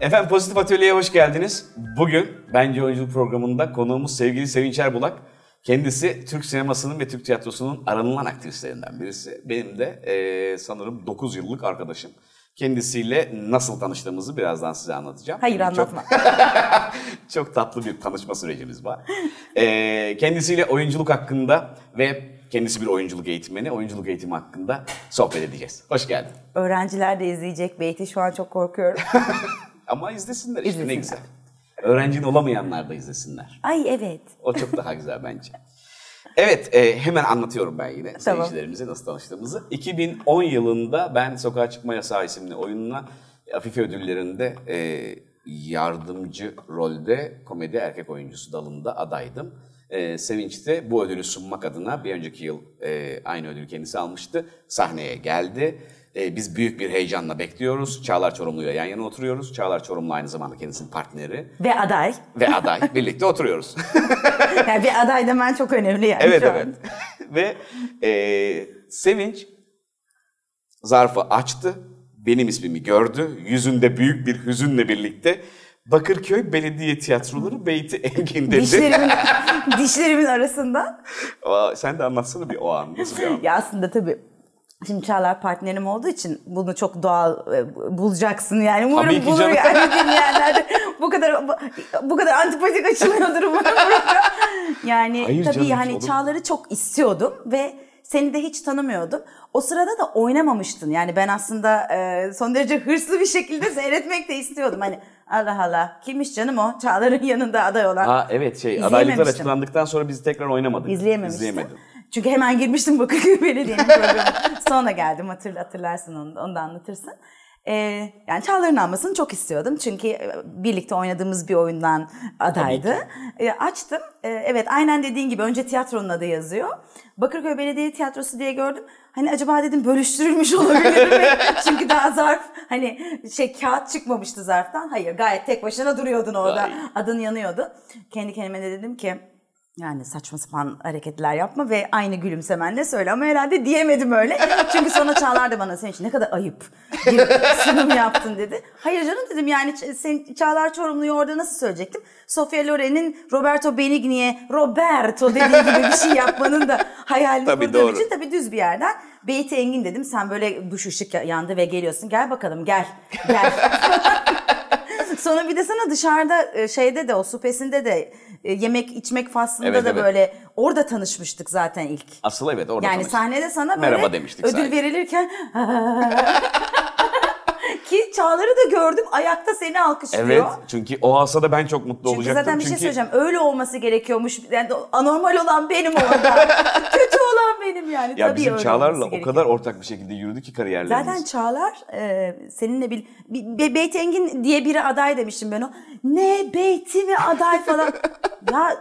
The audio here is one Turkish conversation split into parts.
Efendim Pozitif Atölye'ye hoş geldiniz. Bugün Bence Oyunculuk programında konuğumuz sevgili Sevinç Erbulak. Kendisi Türk sinemasının ve Türk tiyatrosunun aranılan aktrislerinden birisi. Benim de e, sanırım 9 yıllık arkadaşım. Kendisiyle nasıl tanıştığımızı birazdan size anlatacağım. Hayır Çünkü anlatma. Çok, çok tatlı bir tanışma sürecimiz var. E, kendisiyle oyunculuk hakkında ve Kendisi bir oyunculuk eğitmeni. Oyunculuk eğitimi hakkında sohbet edeceğiz. Hoş geldin. Öğrenciler de izleyecek Beyti. Şu an çok korkuyorum. Ama izlesinler işte izlesinler. ne güzel. Öğrencin olamayanlar da izlesinler. Ay evet. O çok daha güzel bence. Evet e, hemen anlatıyorum ben yine tamam. seyircilerimize nasıl tanıştığımızı. 2010 yılında ben Sokağa Çıkma Yasağı isimli oyununa e, Afife ödüllerinde e, yardımcı rolde komedi erkek oyuncusu dalında adaydım. E, de bu ödülü sunmak adına bir önceki yıl e, aynı ödülü kendisi almıştı. Sahneye geldi e, biz büyük bir heyecanla bekliyoruz. Çağlar Çorumlu'yla yan yana oturuyoruz. Çağlar Çorumlu aynı zamanda kendisinin partneri. Ve aday. Ve aday. Birlikte oturuyoruz. yani bir aday demen çok önemli yani Evet evet. Ve e, Sevinç zarfı açtı. Benim ismimi gördü. Yüzünde büyük bir hüzünle birlikte Bakırköy Belediye Tiyatroları Beyti Engin dedi. Dişlerimin, dişlerimin arasında. sen de anlatsana bir o an. Nasıl bir an? Ya aslında tabii Şimdi Çağlar partnerim olduğu için bunu çok doğal e, bulacaksın yani. Umarım Tabii ki bulur canım. yani dinleyenlerde bu kadar bu kadar antipatik açılıyordur umarım burada. Yani Hayır tabii canım, hani olur. Çağlar'ı çok istiyordum ve seni de hiç tanımıyordum. O sırada da oynamamıştın. Yani ben aslında e, son derece hırslı bir şekilde seyretmek de istiyordum. Hani Allah Allah kimmiş canım o Çağlar'ın yanında aday olan. Aa, evet şey adaylıklar açıklandıktan sonra bizi tekrar oynamadık. İzleyememiştim. İzleyemedim. Çünkü hemen girmiştim Bakırköy Belediye'nin programına. Sonra geldim hatır, hatırlarsın onu, onu da anlatırsın. Ee, yani Çağlar'ın almasını çok istiyordum. Çünkü e, birlikte oynadığımız bir oyundan adaydı. Ee, açtım. Ee, evet aynen dediğin gibi önce tiyatronun adı yazıyor. Bakırköy Belediye Tiyatrosu diye gördüm. Hani acaba dedim bölüştürülmüş olabilir mi? Çünkü daha zarf hani şey kağıt çıkmamıştı zarftan. Hayır gayet tek başına duruyordun orada. Adın yanıyordu. Kendi kendime de dedim ki yani saçma sapan hareketler yapma ve aynı gülümsemenle söyle ama herhalde diyemedim öyle. Çünkü sonra Çağlar da bana sen için ne kadar ayıp bir sunum yaptın dedi. Hayır canım dedim yani sen Çağlar Çorumlu'yu orada nasıl söyleyecektim? Sofia Loren'in Roberto Benigni'ye Roberto dediği gibi bir şey yapmanın da hayalini tabii kurduğum doğru. için tabii düz bir yerden. Beyti Engin dedim sen böyle duş ışık yandı ve geliyorsun gel bakalım gel gel. sonra bir de sana dışarıda e, şeyde de o supesinde de e, yemek içmek faslında evet, da evet. böyle orada tanışmıştık zaten ilk. Asıl evet orada Yani tanıştık. sahnede sana böyle Merhaba demiştik ödül sahi. verilirken Ki Çağlar'ı da gördüm ayakta seni alkışlıyor. Evet çünkü o da ben çok mutlu çünkü olacaktım. Zaten bir şey söyleyeceğim öyle olması gerekiyormuş. Yani anormal olan benim orada. Kötü olan benim yani. Ya Tabii bizim Çağlar'la o kadar ortak bir şekilde yürüdü ki kariyerlerimiz. Zaten Çağlar e, seninle bir Be Beyt diye biri aday demiştim ben o. Ne Beyti mi aday falan. ya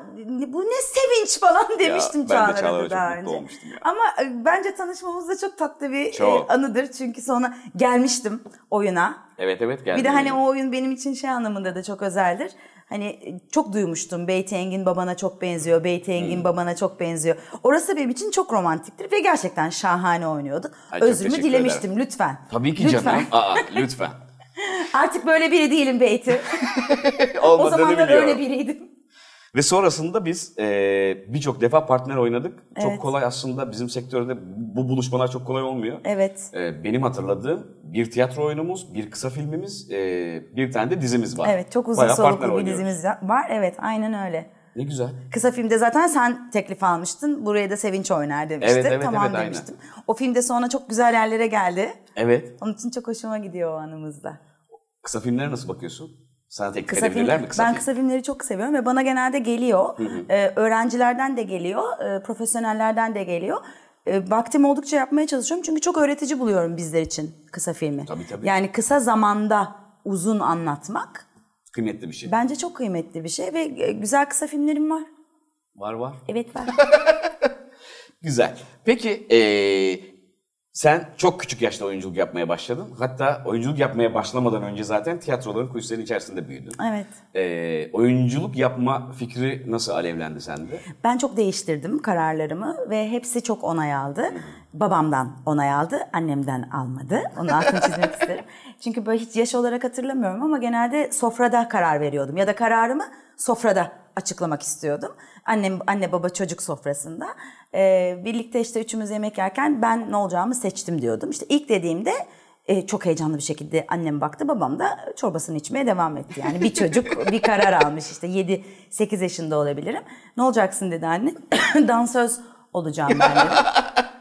bu ne sevinç falan demiştim ya, Çağlar'a ben de Çağlar'a çok önce. Mutlu olmuştum ya. Ama e, bence tanışmamız da çok tatlı bir e, çok. anıdır. Çünkü sonra gelmiştim oyuna oyuna. Evet evet geldi. Bir de hani o oyun benim için şey anlamında da çok özeldir. Hani e, çok duymuştum Beyti Engin babana çok benziyor, Beyti Engin hmm. babana çok benziyor. Orası benim için çok romantiktir ve gerçekten şahane oynuyordu. Ay, Özrümü dilemiştim ederim. lütfen. Tabii ki lütfen. canım. Aa, lütfen. Artık böyle biri değilim Beyti. o zamanlar öyle biriydim. Ve sonrasında biz e, birçok defa partner oynadık. Evet. Çok kolay aslında bizim sektörde bu buluşmalar çok kolay olmuyor. Evet. E, benim hatırladığım bir tiyatro oyunumuz, bir kısa filmimiz, e, bir tane de dizimiz var. Evet çok uzun Bayağı soluklu bir oynuyoruz. dizimiz var. Evet aynen öyle. Ne güzel. Kısa filmde zaten sen teklif almıştın. Buraya da Sevinç oynar demiştin. Evet, evet, tamam evet, demiştim. Aynen. O filmde sonra çok güzel yerlere geldi. Evet. Onun için çok hoşuma gidiyor o anımızda. Kısa filmlere nasıl bakıyorsun? Sana e, teklif kısa film, mi? Kısa ben film. kısa filmleri çok seviyorum ve bana genelde geliyor. Hı hı. Ee, öğrencilerden de geliyor, e, profesyonellerden de geliyor. E, vaktim oldukça yapmaya çalışıyorum çünkü çok öğretici buluyorum bizler için kısa filmi. Tabii tabii. Yani kısa zamanda uzun anlatmak. Kıymetli bir şey. Bence çok kıymetli bir şey ve e, güzel kısa filmlerim var. Var var. Evet var. güzel. Peki e, sen çok küçük yaşta oyunculuk yapmaya başladın. Hatta oyunculuk yapmaya başlamadan önce zaten tiyatroların kulislerinin içerisinde büyüdün. Evet. Ee, oyunculuk yapma fikri nasıl alevlendi sende? Ben çok değiştirdim kararlarımı ve hepsi çok onay aldı. Babamdan onay aldı, annemden almadı. Onu altını çizmek isterim. Çünkü böyle hiç yaş olarak hatırlamıyorum ama genelde sofrada karar veriyordum. Ya da kararımı sofrada açıklamak istiyordum annem anne baba çocuk sofrasında e, birlikte işte üçümüz yemek yerken ben ne olacağımı seçtim diyordum. İşte ilk dediğimde e, çok heyecanlı bir şekilde annem baktı babam da çorbasını içmeye devam etti. Yani bir çocuk bir karar almış işte 7-8 yaşında olabilirim. Ne olacaksın dedi anne dansöz olacağım ben dedi.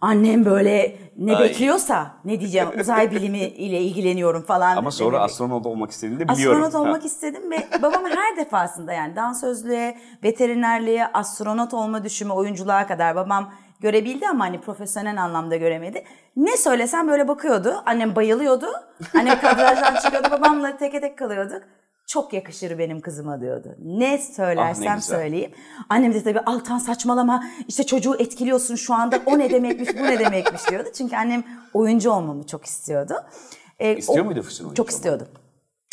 annem böyle ne Ay. bekliyorsa ne diyeceğim uzay bilimi ile ilgileniyorum falan. Ama sonra demek. astronot olmak istediğini de biliyorum. Astronot olmak istedim ve babam her defasında yani dansözlüğe, veterinerliğe, astronot olma düşümü, oyunculuğa kadar babam görebildi ama hani profesyonel anlamda göremedi. Ne söylesem böyle bakıyordu. Annem bayılıyordu. Annem kadrajdan çıkıyordu. Babamla teke tek kalıyorduk çok yakışır benim kızıma diyordu. Ne söylersem ah, ne söyleyeyim. Annem de tabii Altan saçmalama işte çocuğu etkiliyorsun şu anda o ne demekmiş bu ne demekmiş diyordu. Çünkü annem oyuncu olmamı çok istiyordu. Ee, İstiyor o, muydu Füsun oyuncu Çok istiyordu.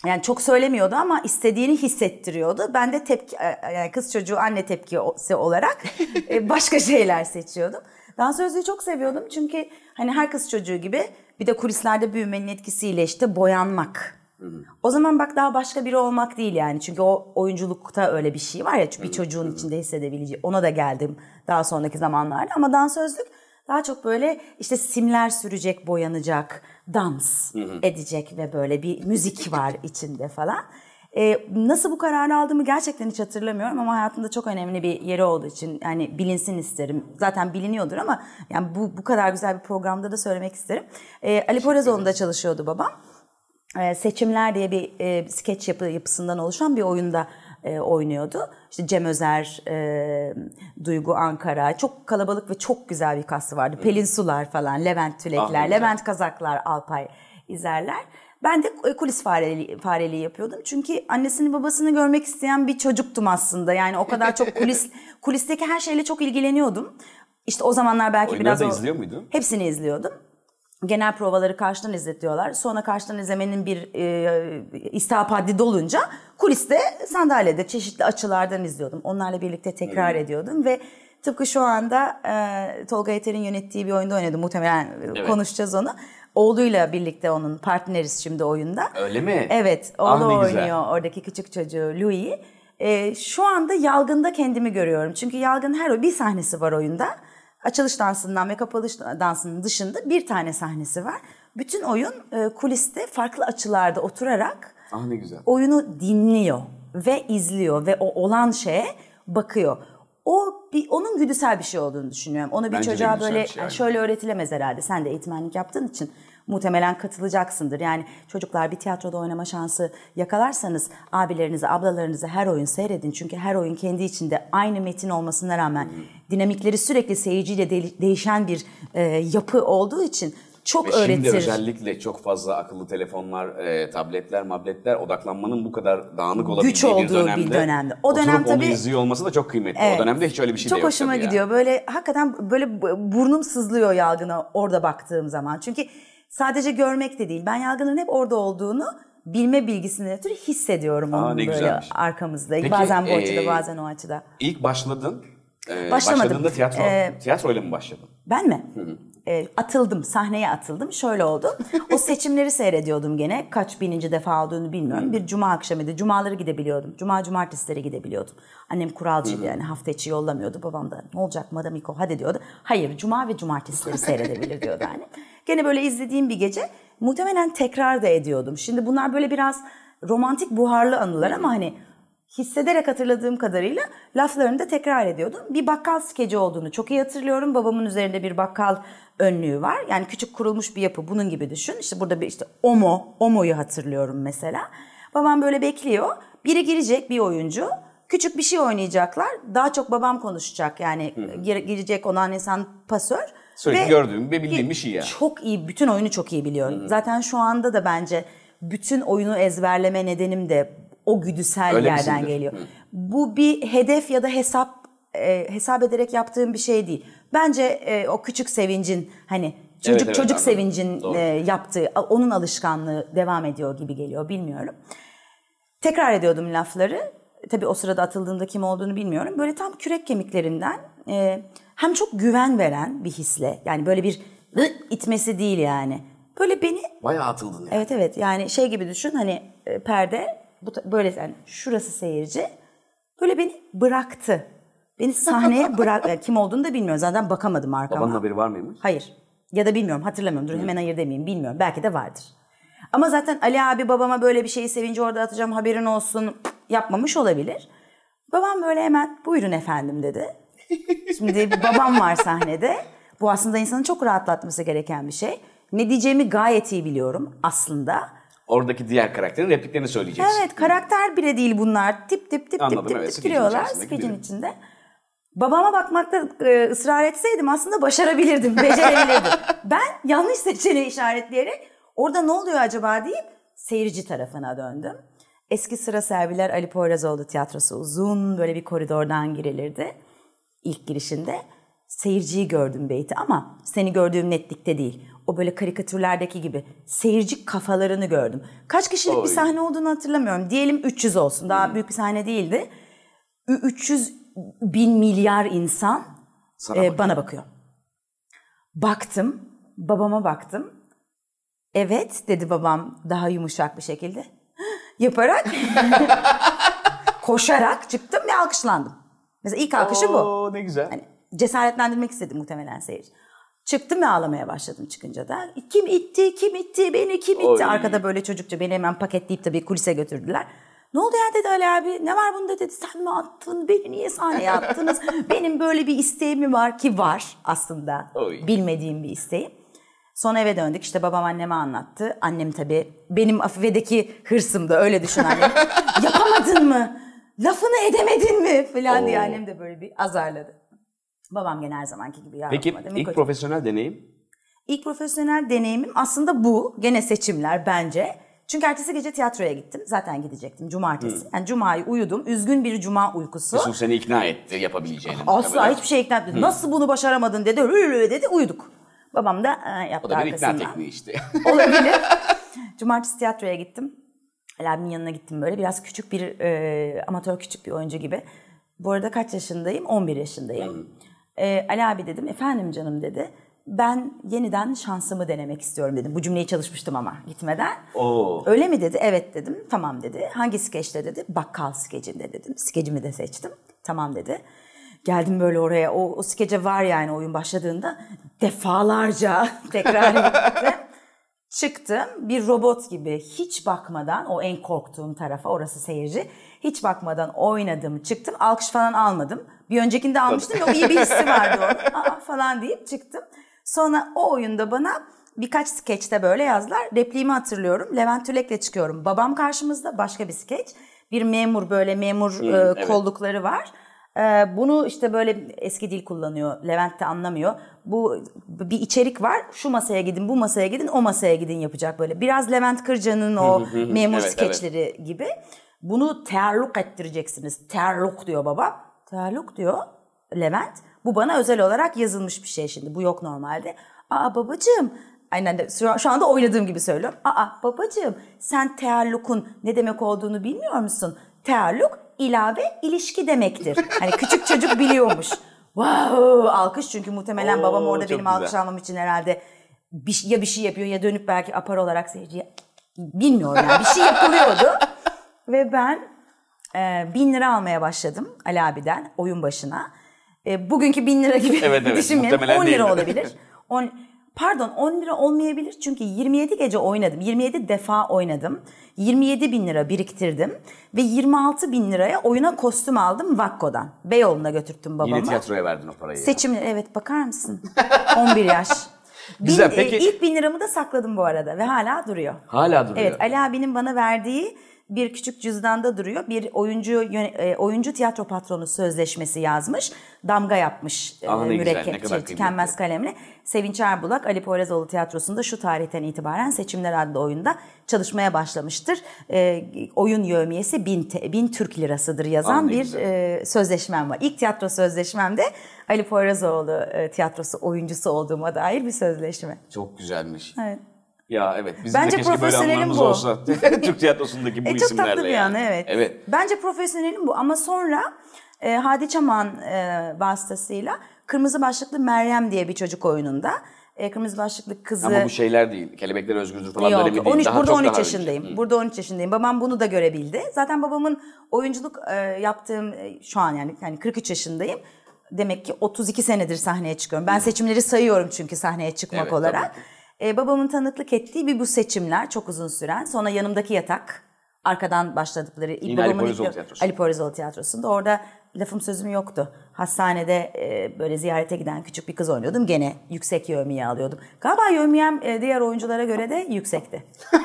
Yani çok söylemiyordu ama istediğini hissettiriyordu. Ben de tepki, e, e, yani kız çocuğu anne tepkisi olarak e, başka şeyler seçiyordum. Dans sözlüğü çok seviyordum çünkü hani her kız çocuğu gibi bir de kulislerde büyümenin etkisiyle işte boyanmak o zaman bak daha başka biri olmak değil yani. Çünkü o oyunculukta öyle bir şey var ya bir çocuğun içinde hissedebileceği. Ona da geldim daha sonraki zamanlarda ama dansözlük daha çok böyle işte simler sürecek, boyanacak, dans edecek ve böyle bir müzik var içinde falan. Ee, nasıl bu kararı aldığımı gerçekten hiç hatırlamıyorum ama hayatımda çok önemli bir yeri olduğu için yani bilinsin isterim. Zaten biliniyordur ama yani bu bu kadar güzel bir programda da söylemek isterim. Ee, Ali Poyrazoğlu'nda çalışıyordu babam. Ee, Seçimler diye bir e, skeç yapı, yapısından oluşan bir oyunda e, oynuyordu. İşte Cem Özer, e, Duygu Ankara çok kalabalık ve çok güzel bir kastı vardı. Evet. Pelin Sular falan, Levent Tülekler, ah, Levent Kazaklar, Alpay İzerler. Ben de e, kulis fareli, fareliği yapıyordum. Çünkü annesini babasını görmek isteyen bir çocuktum aslında. Yani o kadar çok kulis kulisteki her şeyle çok ilgileniyordum. İşte o zamanlar belki Oyunları biraz... da izliyor muydun? Hepsini izliyordum genel provaları karşıdan izletiyorlar. Sonra karşıdan izlemenin bir e, istihap haddi dolunca kuliste sandalyede çeşitli açılardan izliyordum. Onlarla birlikte tekrar evet. ediyordum ve tıpkı şu anda e, Tolga Yeter'in yönettiği bir oyunda oynadım. Muhtemelen e, evet. konuşacağız onu. Oğluyla birlikte onun partneriz şimdi oyunda. Öyle mi? Evet. Oğlu ah, oynuyor güzel. oradaki küçük çocuğu Louis. E, şu anda Yalgın'da kendimi görüyorum. Çünkü Yalgın her bir sahnesi var oyunda. Açılış dansından ve kapanış dansının dışında bir tane sahnesi var. Bütün oyun e, kuliste farklı açılarda oturarak ah, ne güzel. oyunu dinliyor ve izliyor ve o olan şeye bakıyor. O bir onun güdüsel bir şey olduğunu düşünüyorum. Onu bir Bence çocuğa böyle şey yani. şöyle öğretilemez herhalde. Sen de eğitmenlik yaptığın için muhtemelen katılacaksındır. Yani çocuklar bir tiyatroda oynama şansı yakalarsanız abilerinizi, ablalarınızı her oyun seyredin. Çünkü her oyun kendi içinde aynı metin olmasına rağmen dinamikleri sürekli seyirciyle de- değişen bir e, yapı olduğu için çok Ve öğretir. Şimdi özellikle çok fazla akıllı telefonlar, e, tabletler, mabletler odaklanmanın bu kadar dağınık olabildiği Güç olduğu bir dönemde. Bir dönemde. O dönem tabii onu izliyor olması da çok kıymetli. Evet, o dönemde hiç öyle bir şey çok de yok. Çok hoşuma gidiyor. Ya. Böyle hakikaten böyle burnum sızlıyor yalgına orada baktığım zaman. Çünkü sadece görmek de değil. Ben yargının hep orada olduğunu bilme bilgisinden ötürü hissediyorum Aa, onun böyle güzelmiş. arkamızda. Peki, bazen bu ee, açıda bazen o açıda. İlk başladın. Ee, Başlamadım. Başladığında tiyatro, ee, tiyatroyla mı başladın? Ben mi? Hı hı e, atıldım, sahneye atıldım. Şöyle oldu. O seçimleri seyrediyordum gene. Kaç bininci defa olduğunu bilmiyorum. Bir cuma akşamıydı. Cumaları gidebiliyordum. Cuma cumartesileri gidebiliyordum. Annem kuralcıydı yani hafta içi yollamıyordu. Babam da ne olacak Madam Miko hadi diyordu. Hayır cuma ve cumartesileri seyredebilir diyordu annem. Gene böyle izlediğim bir gece muhtemelen tekrar da ediyordum. Şimdi bunlar böyle biraz romantik buharlı anılar ama hani hissederek hatırladığım kadarıyla laflarını da tekrar ediyordum. Bir bakkal skeci olduğunu çok iyi hatırlıyorum. Babamın üzerinde bir bakkal önlüğü var. Yani küçük kurulmuş bir yapı bunun gibi düşün. İşte burada bir işte Omo, Omo'yu hatırlıyorum mesela. Babam böyle bekliyor. Biri girecek bir oyuncu. Küçük bir şey oynayacaklar. Daha çok babam konuşacak yani Hı. girecek olan insan pasör. Sürekli gördüğüm ve bildiğim bir şey ya. Çok iyi, bütün oyunu çok iyi biliyorum. Hı. Zaten şu anda da bence bütün oyunu ezberleme nedenim de o güdüsel Öyle yerden misindir? geliyor. Hı. Bu bir hedef ya da hesap e, hesap ederek yaptığım bir şey değil. Bence e, o küçük sevincin hani çocuk evet, evet, çocuk anladım. sevincin e, yaptığı onun alışkanlığı devam ediyor gibi geliyor bilmiyorum. Tekrar ediyordum lafları. Tabii o sırada atıldığında kim olduğunu bilmiyorum. Böyle tam kürek kemiklerinden e, hem çok güven veren bir hisle yani böyle bir itmesi değil yani. Böyle beni... Bayağı atıldın yani. Evet evet yani şey gibi düşün hani e, perde bu böyle yani şurası seyirci böyle beni bıraktı. Beni sahneye bırak e, kim olduğunu da bilmiyorum. Zaten bakamadım arkama. Babanın haberi var mıymış? Hayır. Ya da bilmiyorum hatırlamıyorum. Dur hemen hayır demeyeyim. Bilmiyorum. Belki de vardır. Ama zaten Ali abi babama böyle bir şeyi sevince orada atacağım haberin olsun yapmamış olabilir. Babam böyle hemen buyurun efendim dedi. Şimdi babam var sahnede. Bu aslında insanı çok rahatlatması gereken bir şey. Ne diyeceğimi gayet iyi biliyorum aslında oradaki diğer karakterin repliklerini söyleyeceksin. Evet karakter bile değil bunlar. Tip tip tip Anladım, tip evet, tip giriyorlar skecin içinde. Babama bakmakta e, ısrar etseydim aslında başarabilirdim, becerebilirdim. ben yanlış seçeneği işaretleyerek orada ne oluyor acaba deyip seyirci tarafına döndüm. Eski sıra serviler Ali Poyrazoğlu tiyatrosu uzun böyle bir koridordan girilirdi ilk girişinde. Seyirciyi gördüm beyti ama seni gördüğüm netlikte değil. O böyle karikatürlerdeki gibi seyirci kafalarını gördüm. Kaç kişilik Oy. bir sahne olduğunu hatırlamıyorum. Diyelim 300 olsun. Daha hmm. büyük bir sahne değildi. 300 bin milyar insan Sana e, bana bakıyor. Baktım, babama baktım. Evet dedi babam daha yumuşak bir şekilde. Yaparak, koşarak çıktım ve alkışlandım. Mesela ilk alkışı Oo, bu. Ne güzel. Hani cesaretlendirmek istedi muhtemelen seyirci. Çıktım ve ağlamaya başladım çıkınca da. Kim itti, kim itti, beni kim itti? Oy. Arkada böyle çocukça beni hemen paketleyip tabii kulise götürdüler. Ne oldu ya dedi Ali abi. Ne var bunda dedi. Sen mi attın? Beni niye sahneye attınız? Benim böyle bir isteğim mi var ki var aslında. Oy. Bilmediğim bir isteğim. Sonra eve döndük. İşte babam anneme anlattı. Annem tabii benim Afife'deki hırsım da öyle düşün annem. Yapamadın mı? Lafını edemedin mi? Falan diye annem de böyle bir azarladı. Babam gene her zamanki gibi yardım Peki ilk koca. profesyonel deneyim? İlk profesyonel deneyimim aslında bu. Gene seçimler bence. Çünkü ertesi gece tiyatroya gittim. Zaten gidecektim cumartesi. Hı. Yani cumayı uyudum. Üzgün bir cuma uykusu. Resul seni ikna etti yapabileceğini. Asla tabii. hiçbir şey ikna etmedi. Nasıl bunu başaramadın dedi. Ölü dedi uyuduk. Babam da e, yaptı arkasından. O da bir arkasından. ikna tekniği işte. Olabilir. cumartesi tiyatroya gittim. Abimin yanına gittim böyle. Biraz küçük bir e, amatör küçük bir oyuncu gibi. Bu arada kaç yaşındayım? 11 yaşındayım. Hı. E, Ali abi dedim efendim canım dedi. Ben yeniden şansımı denemek istiyorum dedim. Bu cümleyi çalışmıştım ama gitmeden. Oo. Öyle mi dedi? Evet dedim. Tamam dedi. Hangi skeçte dedi? Bakkal skecinde dedim. Skecimi de seçtim. Tamam dedi geldim böyle oraya. O, o skece var yani oyun başladığında defalarca tekrar ettim. Çıktım bir robot gibi hiç bakmadan o en korktuğum tarafa orası seyirci hiç bakmadan oynadım, çıktım. Alkış falan almadım. Bir öncekinde almıştım. Yok iyi bir hissi vardı orada. Aa, falan deyip çıktım. Sonra o oyunda bana birkaç skeçte böyle yazlar Repliğimi hatırlıyorum. Levent Tülek'le çıkıyorum. Babam karşımızda başka bir skeç. Bir memur böyle memur hmm, e, evet. var. E, bunu işte böyle eski dil kullanıyor. Levent de anlamıyor. Bu bir içerik var. Şu masaya gidin, bu masaya gidin, o masaya gidin yapacak böyle. Biraz Levent Kırca'nın o memur evet, skeçleri evet. gibi. Bunu terluk ettireceksiniz. Terluk diyor baba. Terluk diyor Levent. Bu bana özel olarak yazılmış bir şey şimdi. Bu yok normalde. Aa babacığım Aynen de şu anda oynadığım gibi söylüyorum. Aa babacığım sen terluk'un ne demek olduğunu bilmiyor musun? Terluk ilave ilişki demektir. Hani küçük çocuk biliyormuş. Wow alkış çünkü muhtemelen Oo, babam orada benim güzel. alkış almam için herhalde bir, ya bir şey yapıyor ya dönüp belki apar olarak seyirciye bilmiyorum yani bir şey yapılıyordu ve ben e, bin lira almaya başladım Ali abiden oyun başına. E, bugünkü bin lira gibi evet, evet, düşünmeyelim. 10 lira olabilir. 10, pardon 10 lira olmayabilir çünkü 27 gece oynadım. 27 defa oynadım. 27 bin lira biriktirdim. Ve 26 bin liraya oyuna kostüm aldım Vakko'dan. Beyoğlu'na götürttüm babama. Yine tiyatroya verdin o parayı. Seçimli evet bakar mısın? 11 yaş. Bin, e, peki. E, ilk bin liramı da sakladım bu arada ve hala duruyor. Hala duruyor. Evet Ali abinin bana verdiği bir küçük cüzdanda duruyor. Bir oyuncu e, oyuncu tiyatro patronu sözleşmesi yazmış. Damga yapmış e, ah, mürekkep şey, tükenmez kalemle. Sevinç Erbulak Ali Poyrazoğlu Tiyatrosu'nda şu tarihten itibaren Seçimler adlı oyunda çalışmaya başlamıştır. E, oyun yövmiyesi bin bin Türk lirasıdır yazan Anladım, ah, bir e, sözleşmem var. İlk tiyatro sözleşmemde Ali Poyrazoğlu e, tiyatrosu oyuncusu olduğuma dair bir sözleşme. Çok güzelmiş. Evet. Ya evet bizim Bence de keşke böyle bu. olsa. Türk tiyatrosundaki bu e, çok isimlerle. Çok tatlı bir yani. evet. evet. Bence profesyonelim bu ama sonra e, Hadi Çaman e, vasıtasıyla Kırmızı Başlıklı Meryem diye bir çocuk oyununda e, kırmızı başlıklı kızı. Ama bu şeyler değil. Kelebekler özgürdür falan Yok, böyle bir 13, daha burada çok 13 daha yaşındayım. Önce. Burada 13 yaşındayım. Babam bunu da görebildi. Zaten babamın oyunculuk e, yaptığım e, şu an yani yani 43 yaşındayım. Demek ki 32 senedir sahneye çıkıyorum. Ben Hı. seçimleri sayıyorum çünkü sahneye çıkmak evet, olarak. Tabii e, babamın tanıklık ettiği bir bu seçimler çok uzun süren. Sonra yanımdaki yatak arkadan başladıkları Yine babamın Ali Porizol Tiyatrosu. Ali Porizol Tiyatrosu'nda orada lafım sözüm yoktu. Hastanede e, böyle ziyarete giden küçük bir kız oynuyordum. Gene yüksek yövmiye alıyordum. Galiba yövmiyem e, diğer oyunculara göre de yüksekti.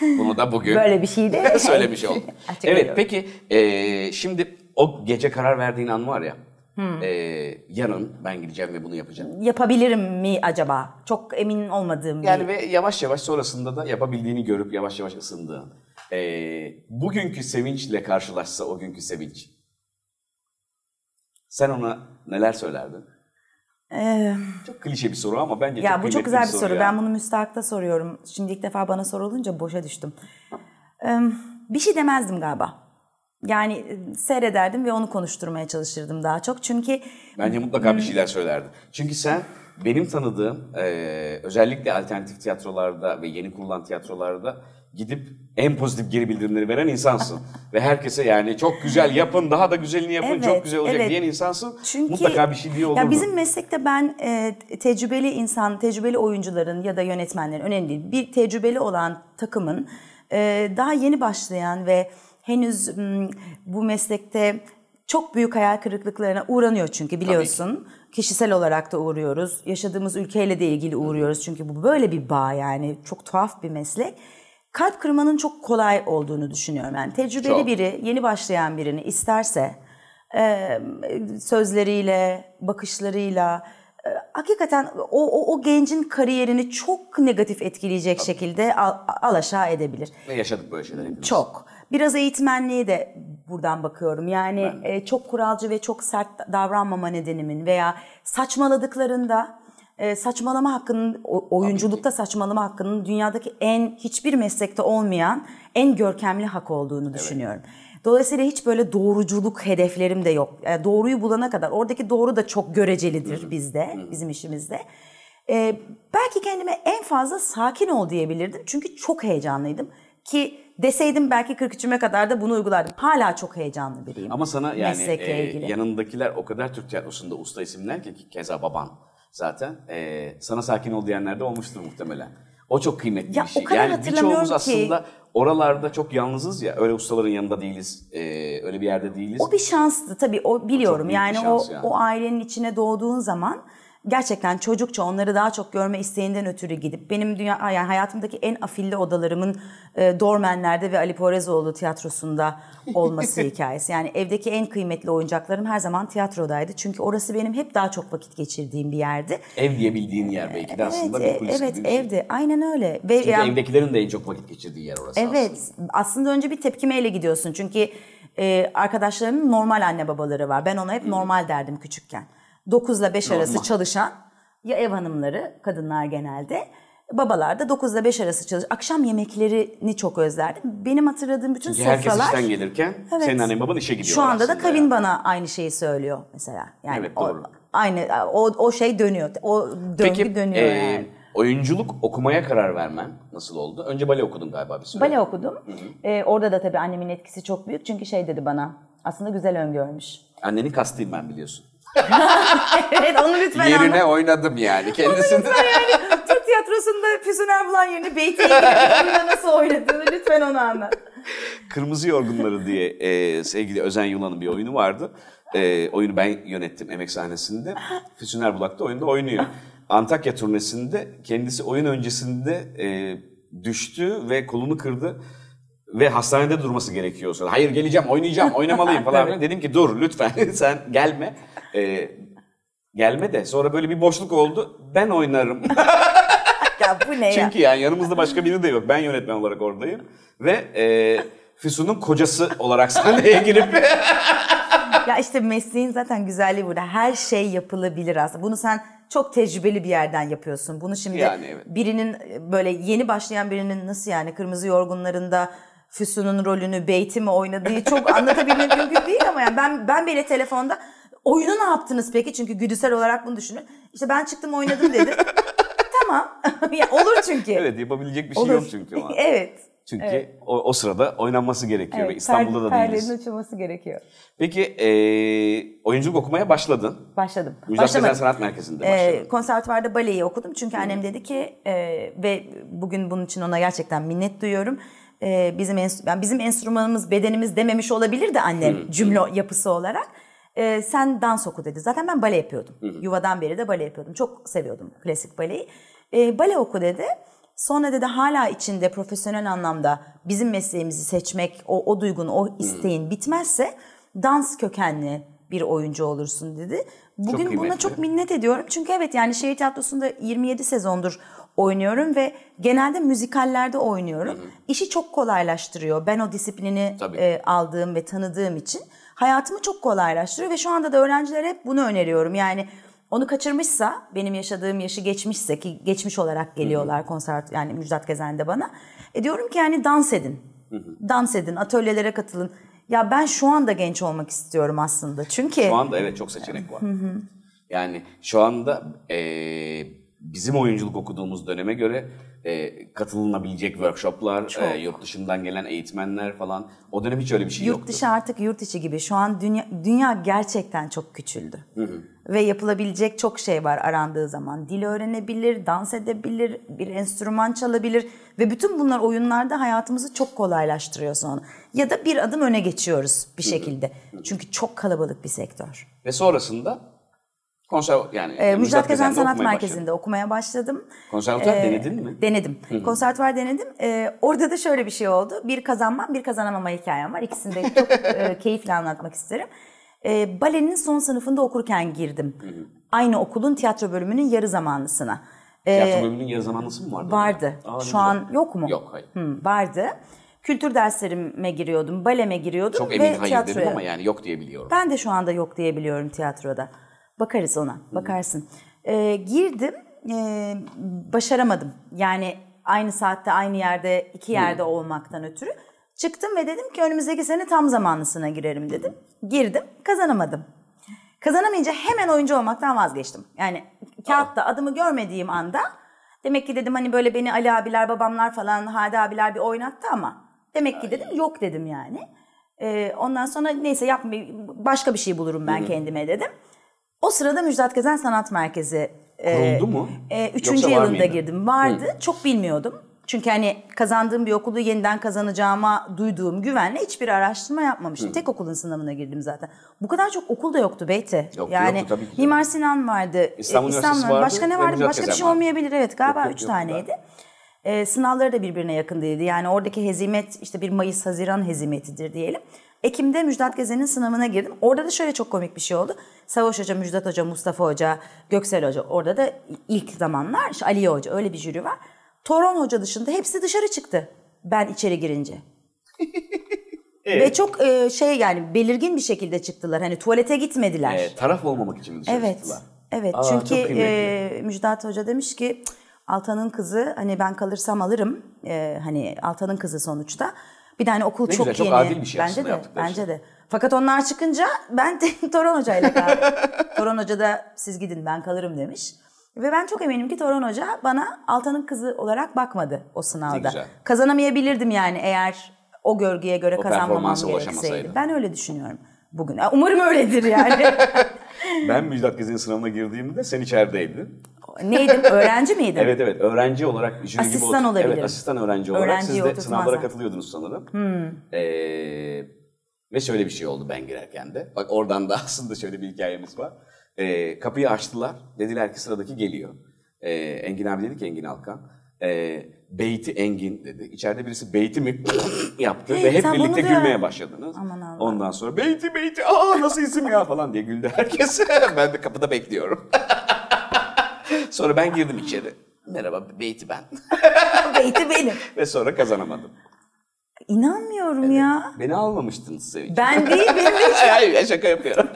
Bunu da bugün böyle bir şey de söylemiş oldum. evet peki e, şimdi o gece karar verdiğin an var ya. Hmm. Ee, yarın ben gideceğim ve bunu yapacağım. Yapabilirim mi acaba? Çok emin olmadığım Yani bir... ve yavaş yavaş sonrasında da yapabildiğini görüp yavaş yavaş ısındığın. Ee, bugünkü sevinçle karşılaşsa o günkü sevinç. Sen ona neler söylerdin? Ee, çok klişe bir soru ama bence ya çok bu çok güzel bir soru. soru. Ben bunu müstahakta soruyorum. Şimdi ilk defa bana sorulunca boşa düştüm. Ee, bir şey demezdim galiba. Yani seyrederdim ve onu konuşturmaya çalışırdım daha çok. Çünkü... Bence mutlaka bir hmm. şeyler söylerdin. Çünkü sen benim tanıdığım özellikle alternatif tiyatrolarda ve yeni kurulan tiyatrolarda gidip en pozitif geri bildirimleri veren insansın. ve herkese yani çok güzel yapın, daha da güzelini yapın, evet, çok güzel olacak evet. diyen insansın. Çünkü, Mutlaka bir şey diye olurdu. Ya bizim meslekte ben e, tecrübeli insan, tecrübeli oyuncuların ya da yönetmenlerin önemli değil. Bir tecrübeli olan takımın e, daha yeni başlayan ve henüz bu meslekte çok büyük hayal kırıklıklarına uğranıyor çünkü biliyorsun. Kişisel olarak da uğruyoruz. Yaşadığımız ülkeyle de ilgili uğruyoruz. Çünkü bu böyle bir bağ yani çok tuhaf bir meslek. Kalp kırmanın çok kolay olduğunu düşünüyorum. Yani tecrübeli çok. biri, yeni başlayan birini isterse sözleriyle, bakışlarıyla e, hakikaten o, o, o gencin kariyerini çok negatif etkileyecek Tabii. şekilde al, al aşağı edebilir. Ve yaşadık böyle şeyler hepimiz. Çok. Biraz eğitmenliğe de buradan bakıyorum. Yani e, çok kuralcı ve çok sert davranmama nedenimin veya saçmaladıklarında e, saçmalama hakkının oyunculukta saçmalama hakkının dünyadaki en hiçbir meslekte olmayan en görkemli hak olduğunu evet. düşünüyorum. Dolayısıyla hiç böyle doğruculuk hedeflerim de yok. Yani e, doğruyu bulana kadar oradaki doğru da çok görecelidir bizde, bizim işimizde. Ee, belki kendime en fazla sakin ol diyebilirdim çünkü çok heyecanlıydım ki deseydim belki 43'üme kadar da bunu uygulardım. Hala çok heyecanlı biriyim. Ama sana yani e, yanındakiler o kadar Türk tiyatrosunda usta isimler ki keza baban zaten. E, sana sakin ol diyenler de olmuştur muhtemelen. O çok kıymetli ya, bir şey. O kadar yani birçoğumuz ki... aslında oralarda çok yalnızız ya. Öyle ustaların yanında değiliz. E, öyle bir yerde değiliz. O bir şanstı tabii. O biliyorum. O yani, o, yani o ailenin içine doğduğun zaman gerçekten çocukça onları daha çok görme isteğinden ötürü gidip benim dünya yani hayatımdaki en afilli odalarımın e, Dormenler'de ve Ali Porezoğlu tiyatrosunda olması hikayesi. Yani evdeki en kıymetli oyuncaklarım her zaman tiyatrodaydı. Çünkü orası benim hep daha çok vakit geçirdiğim bir yerdi. Ev diyebildiğin yer belki de aslında bir e, kulis Evet, gibi evde. Şey. Aynen öyle. Ve Çünkü yani, evdekilerin de en çok vakit geçirdiği yer orası Evet. Aslında, aslında önce bir tepkimeyle gidiyorsun. Çünkü e, arkadaşlarının normal anne babaları var. Ben ona hep normal derdim küçükken. 9 ile 5 arası Normal. çalışan ya ev hanımları, kadınlar genelde. Babalar da 9 ile 5 arası çalış. Akşam yemeklerini çok özlerdim. Benim hatırladığım bütün Çünkü sofralar... Herkes işten gelirken evet, senin annen baban işe gidiyor. Şu anda da Kavin yani. bana aynı şeyi söylüyor mesela. Yani evet doğru. O, aynı o, o şey dönüyor. O döngü Peki, dönüyor e, yani. Oyunculuk okumaya karar vermen nasıl oldu? Önce bale okudun galiba bir süre. Bale okudum. Hı orada da tabii annemin etkisi çok büyük. Çünkü şey dedi bana aslında güzel öngörmüş. Anneni kastıyım ben biliyorsun. evet onu lütfen Yerine anla. oynadım yani kendisini. yani Türk tiyatrosunda Füsun bulan yerine Beyti'ye girip nasıl oynadığını lütfen onu anlat. Kırmızı Yorgunları diye e, sevgili Özen Yılan'ın bir oyunu vardı. E, oyunu ben yönettim emek sahnesinde. Füsun Erbulak da oyunda oynuyor. Antakya turnesinde kendisi oyun öncesinde e, düştü ve kolunu kırdı ve hastanede durması gerekiyor sonra. Hayır geleceğim, oynayacağım, oynamalıyım falan. evet. Dedim ki dur lütfen sen gelme. Ee, gelme de sonra böyle bir boşluk oldu. Ben oynarım. ya bu ne ya? Çünkü yani yanımızda başka biri de yok. Ben yönetmen olarak oradayım. Ve e, Füsun'un kocası olarak sahneye girip... ya işte mesleğin zaten güzelliği burada. Her şey yapılabilir aslında. Bunu sen çok tecrübeli bir yerden yapıyorsun. Bunu şimdi yani evet. birinin e, böyle yeni başlayan birinin nasıl yani Kırmızı Yorgunlarında Füsun'un rolünü Beyti mi oynadığı çok anlatabilmek mümkün değil ama yani ben ben bile telefonda Oyunu ne yaptınız peki? Çünkü güdüsel olarak bunu düşünün. İşte ben çıktım oynadım dedi. tamam. ya olur çünkü. Evet yapabilecek bir şey olur. yok çünkü. evet. Çünkü evet. o, o sırada oynanması gerekiyor evet, ve İstanbul'da per, da değiliz. Perlerin uçması gerekiyor. Peki e, oyunculuk okumaya başladın. Başladım. Müjdat Sezen Sanat Merkezi'nde e, başladın. E, konservatuvarda baleyi okudum çünkü annem dedi ki e, ve bugün bunun için ona gerçekten minnet duyuyorum. E, bizim enstr- yani bizim enstrümanımız bedenimiz dememiş olabilir de annem hmm. cümle yapısı olarak e, sen dans oku dedi. Zaten ben bale yapıyordum. Hı hı. Yuvadan beri de bale yapıyordum. Çok seviyordum klasik baleyi. E, bale oku dedi. Sonra dedi hala içinde profesyonel anlamda bizim mesleğimizi seçmek, o, o duygun, o isteğin bitmezse dans kökenli bir oyuncu olursun dedi. Bugün çok buna çok minnet ediyorum. Çünkü evet yani şehir tiyatrosunda 27 sezondur oynuyorum ve genelde müzikallerde oynuyorum. Hı hı. İşi çok kolaylaştırıyor. Ben o disiplini e, aldığım ve tanıdığım için hayatımı çok kolaylaştırıyor ve şu anda da öğrencilere hep bunu öneriyorum. Yani onu kaçırmışsa benim yaşadığım yaşı geçmişse ki geçmiş olarak geliyorlar konser yani Müjdat Gezen'de bana. E diyorum ki yani dans edin. Dans edin, atölyelere katılın. Ya ben şu anda genç olmak istiyorum aslında. Çünkü şu anda evet çok seçenek var. Yani şu anda e, bizim oyunculuk okuduğumuz döneme göre e, katılınabilecek workshoplar, e, yurt dışından gelen eğitmenler falan. O dönem hiç öyle bir şey yurt yoktu. Yurt dışı artık yurt içi gibi. Şu an dünya, dünya gerçekten çok küçüldü. Hı hı. Ve yapılabilecek çok şey var arandığı zaman. Dil öğrenebilir, dans edebilir, bir enstrüman çalabilir. Ve bütün bunlar oyunlarda hayatımızı çok kolaylaştırıyor sonra. Ya da bir adım öne geçiyoruz bir şekilde. Hı hı. Çünkü çok kalabalık bir sektör. Ve sonrasında Konservatuar yani. Ee, Müjdat Gezen Sanat okumaya Merkezi'nde okumaya başladım. Konservatuar ee, denedin mi? Denedim. hı denedim. Ee, orada da şöyle bir şey oldu. Bir kazanma, bir kazanamama hikayem var. İkisini de çok e, keyifle anlatmak isterim. E, balenin son sınıfında okurken girdim. Aynı okulun tiyatro bölümünün yarı zamanlısına. E, tiyatro bölümünün yarı zamanlısı mı vardı? Vardı. Aa, Şu güzel. an yok mu? Yok hayır. Hı, vardı kültür derslerime giriyordum, baleme giriyordum Çok emin ve hayır tiyatroya. dedim ama yani yok diyebiliyorum. Ben de şu anda yok diyebiliyorum tiyatroda. Bakarız ona, bakarsın. E, girdim, e, başaramadım. Yani aynı saatte, aynı yerde, iki yerde Hı. olmaktan ötürü. Çıktım ve dedim ki önümüzdeki sene tam zamanlısına girerim dedim. Girdim, kazanamadım. Kazanamayınca hemen oyuncu olmaktan vazgeçtim. Yani kağıtta oh. adımı görmediğim anda demek ki dedim hani böyle beni Ali abiler, babamlar falan, Hadi abiler bir oynattı ama demek ki dedim yok dedim yani. Ee, ondan sonra neyse yapmayayım başka bir şey bulurum ben Hı-hı. kendime dedim. O sırada Müjdat Gezen Sanat Merkezi e, Kuruldu mu? E, üçüncü Yoksa yılında var girdim. Vardı. Hı. Çok bilmiyordum. Çünkü hani kazandığım bir okulu yeniden kazanacağıma duyduğum güvenle hiçbir araştırma yapmamıştım. Hı. Tek okulun sınavına girdim zaten. Bu kadar çok okul da yoktu Beyti. Yoktu, yani yoktu, tabii ki. Mimar Sinan vardı. İstanbul, e, İstanbul vardı. Başka ne vardı? Başka bir şey vardı. olmayabilir. Evet galiba yok, yok, üç yok, taneydi. E, sınavları da birbirine yakındıydı Yani oradaki hezimet işte bir Mayıs-Haziran hezimetidir diyelim. Ekim'de Müjdat Gezen'in sınavına girdim. Orada da şöyle çok komik bir şey oldu. Savaş Hoca, Müjdat Hoca, Mustafa Hoca, Göksel Hoca. Orada da ilk zamanlar işte Ali Hoca öyle bir jüri var. Toron Hoca dışında hepsi dışarı çıktı. Ben içeri girince. Evet. Ve çok e, şey yani belirgin bir şekilde çıktılar. Hani tuvalete gitmediler. Evet, taraf olmamak için mi dışarı evet. çıktılar? Evet. Aa, Çünkü e, Müjdat Hoca demiş ki Altan'ın kızı hani ben kalırsam alırım. E, hani Altan'ın kızı sonuçta. Bir de hani okul ne çok güzel, yeni. Çok adil bir şey bence de, bence şey. de. Fakat onlar çıkınca ben Toron Hoca ile kaldım. Toron Hoca da siz gidin ben kalırım demiş. Ve ben çok eminim ki Toron Hoca bana Altan'ın kızı olarak bakmadı o sınavda. Ne güzel. Kazanamayabilirdim yani eğer o görgüye göre o kazanmamam gerekseydi. Ben öyle düşünüyorum bugün. Umarım öyledir yani. ben Müjdat Gezi'nin sınavına girdiğimde sen içerideydin. Neydin? Öğrenci miydin? evet evet. Öğrenci olarak jüri asistan gibi Asistan olabilirim. Evet asistan öğrenci olarak Öğrenciyi siz de sınavlara katılıyordunuz sanırım. Hmm. Ee, ve şöyle bir şey oldu ben girerken de. Bak oradan da aslında şöyle bir hikayemiz var. Ee, kapıyı açtılar. Dediler ki sıradaki geliyor. Ee, Engin abi dedi ki Engin Alkan. Ee, Beyti Engin dedi. İçeride birisi Beyti mi yaptı ve hep Sen birlikte gülmeye başladınız. Aman Ondan sonra Beyti Beyti aa nasıl isim ya falan diye güldü herkes. ben de kapıda bekliyorum. Sonra ben girdim içeri. Merhaba beyti ben. beyti benim. Ve sonra kazanamadım. İnanmıyorum evet. ya. Beni almamıştınız Sevinç. Ben değil, benim de Hayır, şaka yapıyorum.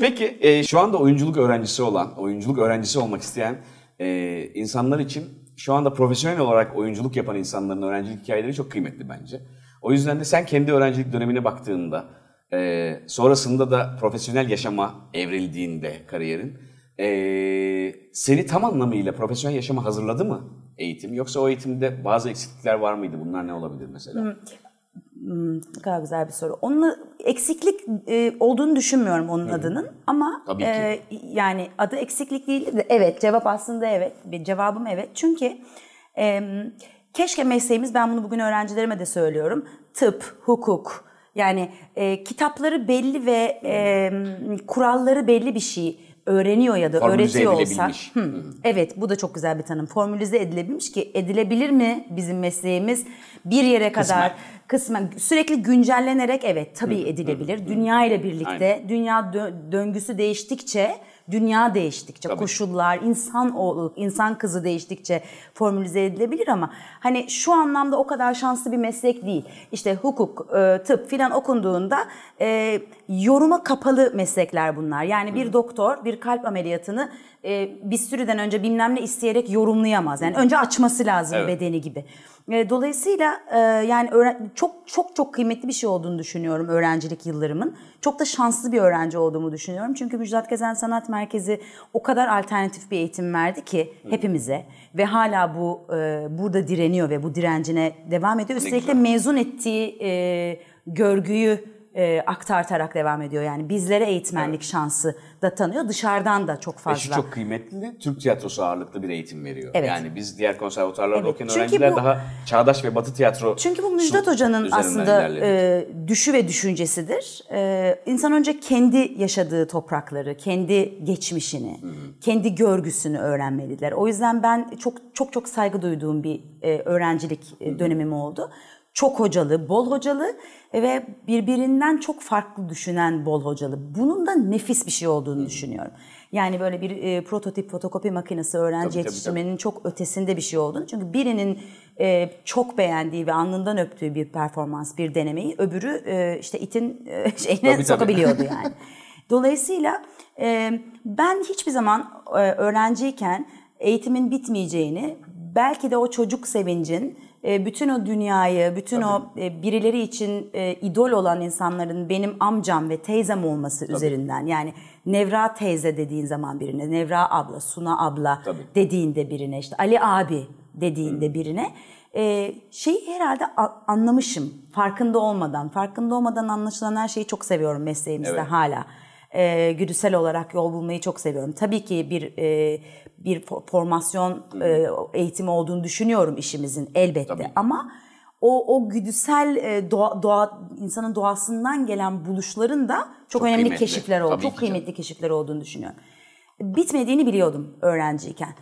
Peki, e, şu anda oyunculuk öğrencisi olan, oyunculuk öğrencisi olmak isteyen e, insanlar için şu anda profesyonel olarak oyunculuk yapan insanların öğrencilik hikayeleri çok kıymetli bence. O yüzden de sen kendi öğrencilik dönemine baktığında, e, sonrasında da profesyonel yaşama evrildiğinde kariyerin, ee, seni tam anlamıyla profesyonel yaşama hazırladı mı eğitim? Yoksa o eğitimde bazı eksiklikler var mıydı? Bunlar ne olabilir mesela? Hı. Hmm. hmm, ne kadar güzel bir soru. Onun eksiklik e, olduğunu düşünmüyorum onun Hı. adının ama e, yani adı eksiklik değil de evet cevap aslında evet. Bir cevabım evet. Çünkü e, keşke mesleğimiz ben bunu bugün öğrencilerime de söylüyorum. Tıp, hukuk yani e, kitapları belli ve e, kuralları belli bir şey öğreniyor ya da Formülize öğretiyor olsa. Hı, Evet bu da çok güzel bir tanım. Formülize edilebilmiş ki edilebilir mi bizim mesleğimiz bir yere Kısmen. kadar kısmen sürekli güncellenerek evet tabii edilebilir. Dünya ile birlikte Aynen. dünya dö- döngüsü değiştikçe dünya değiştikçe, Tabii. koşullar, insan oğlu, insan kızı değiştikçe formülize edilebilir ama hani şu anlamda o kadar şanslı bir meslek değil. İşte hukuk, e, tıp filan okunduğunda e, yoruma kapalı meslekler bunlar. Yani bir doktor bir kalp ameliyatını e, bir süreden önce bilmem ne isteyerek yorumlayamaz. Yani önce açması lazım evet. bedeni gibi. E, dolayısıyla e, yani çok çok çok kıymetli bir şey olduğunu düşünüyorum öğrencilik yıllarımın. Çok da şanslı bir öğrenci olduğumu düşünüyorum. Çünkü Müjdat Gezen Sanat Merkezi o kadar alternatif bir eğitim verdi ki hepimize ve hala bu e, burada direniyor ve bu direncine devam ediyor. Üstelik de mezun ettiği görgüyü e, aktartarak devam ediyor. Yani bizlere eğitmenlik evet. şansı da tanıyor. Dışarıdan da çok fazla. Eşi çok kıymetli. Türk tiyatrosu ağırlıklı bir eğitim veriyor. Evet. Yani biz diğer konservatuarlarda evet. okuyan öğrenciler bu, daha çağdaş ve batı tiyatro Çünkü bu Müjdat Hoca'nın aslında e, düşü ve düşüncesidir. E, insan önce kendi yaşadığı toprakları, kendi geçmişini, Hı-hı. kendi görgüsünü öğrenmeliler. O yüzden ben çok çok çok saygı duyduğum bir e, öğrencilik Hı-hı. E, dönemim oldu çok hocalı, bol hocalı ve birbirinden çok farklı düşünen bol hocalı. Bunun da nefis bir şey olduğunu hmm. düşünüyorum. Yani böyle bir e, prototip fotokopi makinesi öğrenci tabii, yetiştirmenin tabii, tabii. çok ötesinde bir şey olduğunu. Çünkü birinin e, çok beğendiği ve alnından öptüğü bir performans, bir denemeyi öbürü e, işte itin e, şeyine tabii, sokabiliyordu yani. Dolayısıyla e, ben hiçbir zaman e, öğrenciyken eğitimin bitmeyeceğini, belki de o çocuk sevincin e, bütün o dünyayı, bütün Tabii. o e, birileri için e, idol olan insanların benim amcam ve teyzem olması Tabii. üzerinden yani Nevra teyze dediğin zaman birine, Nevra abla, Suna abla Tabii. dediğinde birine, işte Ali abi dediğinde Hı. Hmm. birine şeyi herhalde anlamışım farkında olmadan. Farkında olmadan anlaşılan her şeyi çok seviyorum mesleğimizde evet. hala e, güdüsel olarak yol bulmayı çok seviyorum. Tabii ki bir e, bir formasyon e, eğitimi olduğunu düşünüyorum işimizin elbette Tabii. ama o o güdüsel e, doğa, doğa insanın doğasından gelen buluşların da çok, çok önemli kıymetli. keşifler oldu. çok kıymetli canım. keşifler olduğunu düşünüyorum. Bitmediğini biliyordum öğrenciyken.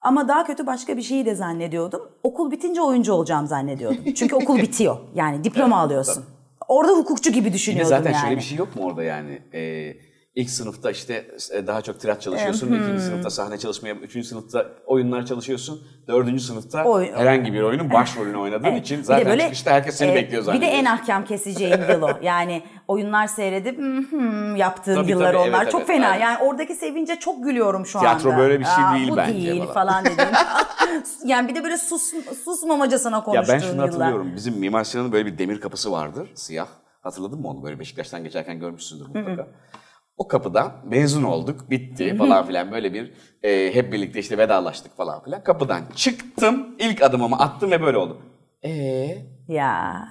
Ama daha kötü başka bir şeyi de zannediyordum. Okul bitince oyuncu olacağım zannediyordum. Çünkü okul bitiyor. Yani diploma alıyorsun orada hukukçu gibi düşünüyordum yani. zaten yani. şöyle bir şey yok mu orada yani? Ee, İlk sınıfta işte e, daha çok tirat çalışıyorsun. Hmm. İkinci sınıfta sahne çalışmaya, üçüncü sınıfta oyunlar çalışıyorsun. Dördüncü sınıfta Oyun. herhangi bir oyunun başrolünü oynadığın için zaten bir böyle, çıkışta herkes seni e, bekliyor zaten. Bir de en ahkam keseceğim yıl o. Yani oyunlar seyredip hmm, yaptığım tabii, yıllar tabii, onlar. Evet, çok evet, fena. Aynen. Yani oradaki sevince çok gülüyorum şu Tiyatro anda. Tiyatro böyle bir şey Aa, değil bu bence. Bu değil falan, falan dedim. yani bir de böyle sus, susmamacasına konuştuğun yıllar. Ya ben şunu yıllar. hatırlıyorum. Bizim Mimar Sinan'ın böyle bir demir kapısı vardır. Siyah. Hatırladın mı onu? Böyle Beşiktaş'tan geçerken görmüşsündür mutlaka. Hı hı. O kapıdan mezun olduk, bitti falan filan böyle bir e, hep birlikte işte vedalaştık falan filan. Kapıdan çıktım, ilk adımımı attım ve böyle oldu. Ee? Ya.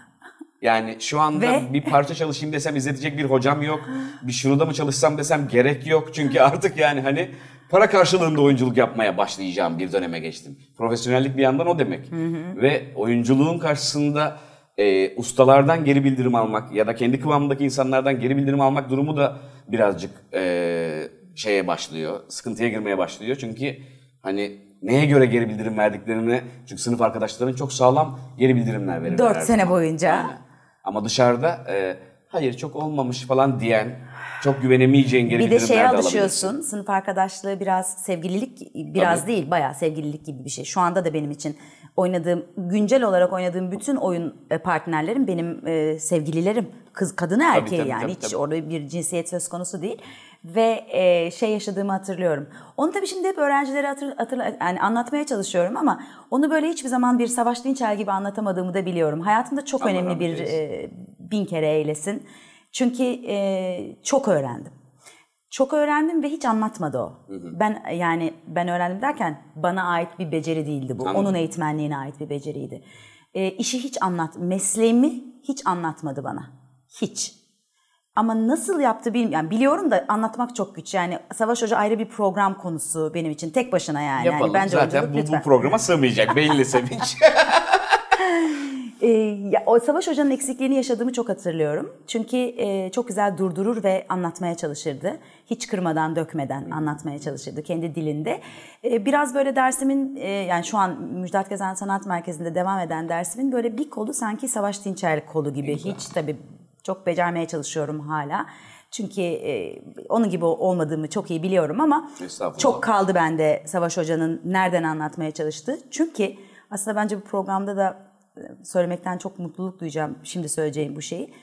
Yani şu anda Ve- bir parça çalışayım desem izletecek bir hocam yok. Bir şurada mı çalışsam desem gerek yok. Çünkü artık yani hani para karşılığında oyunculuk yapmaya başlayacağım bir döneme geçtim. Profesyonellik bir yandan o demek. Ve oyunculuğun karşısında e, ustalardan geri bildirim almak ya da kendi kıvamındaki insanlardan geri bildirim almak durumu da birazcık e, şeye başlıyor, sıkıntıya girmeye başlıyor. Çünkü hani neye göre geri bildirim verdiklerini çünkü sınıf arkadaşların çok sağlam geri bildirimler veriyorlar 4 sene boyunca. Aynen. Ama dışarıda e, hayır çok olmamış falan diyen çok güvenemeyeceğin geri Bir de şeye alışıyorsun. Sınıf arkadaşlığı biraz sevgililik biraz Tabii. değil bayağı sevgililik gibi bir şey. Şu anda da benim için oynadığım güncel olarak oynadığım bütün oyun e, partnerlerim benim e, sevgililerim. Kız kadını erkeği tabii, tabii, yani tabii, hiç tabii. orada bir cinsiyet söz konusu değil ve e, şey yaşadığımı hatırlıyorum. Onu tabii şimdi hep öğrencilere hatır, hatırla, yani anlatmaya çalışıyorum ama onu böyle hiçbir zaman bir Savaş Dinçel gibi anlatamadığımı da biliyorum. Hayatımda çok Allah önemli bir e, bin kere eylesin. Çünkü e, çok öğrendim. Çok öğrendim ve hiç anlatmadı o. Hı hı. Ben yani ben öğrendim derken bana ait bir beceri değildi bu. Anladım. Onun eğitmenliğine ait bir beceriydi. E, işi hiç anlat, mesleğimi hiç anlatmadı bana. Hiç. Ama nasıl yaptı bilmiyorum. Yani biliyorum da anlatmak çok güç. Yani Savaş Hoca ayrı bir program konusu benim için. Tek başına yani. Yapalım. Yani bence Zaten bu, bu programa sığmayacak belli Sevinç. E, ya, o Savaş Hoca'nın eksikliğini yaşadığımı çok hatırlıyorum. Çünkü e, çok güzel durdurur ve anlatmaya çalışırdı. Hiç kırmadan, dökmeden anlatmaya çalışırdı kendi dilinde. E, biraz böyle dersimin, e, yani şu an Müjdat Gezen Sanat Merkezi'nde devam eden dersimin böyle bir kolu sanki Savaş Dinçer kolu gibi. Güzel. Hiç tabii çok becermeye çalışıyorum hala. Çünkü e, onun gibi olmadığımı çok iyi biliyorum ama çok kaldı bende Savaş Hoca'nın nereden anlatmaya çalıştığı. Çünkü aslında bence bu programda da söylemekten çok mutluluk duyacağım şimdi söyleyeceğim bu şeyi.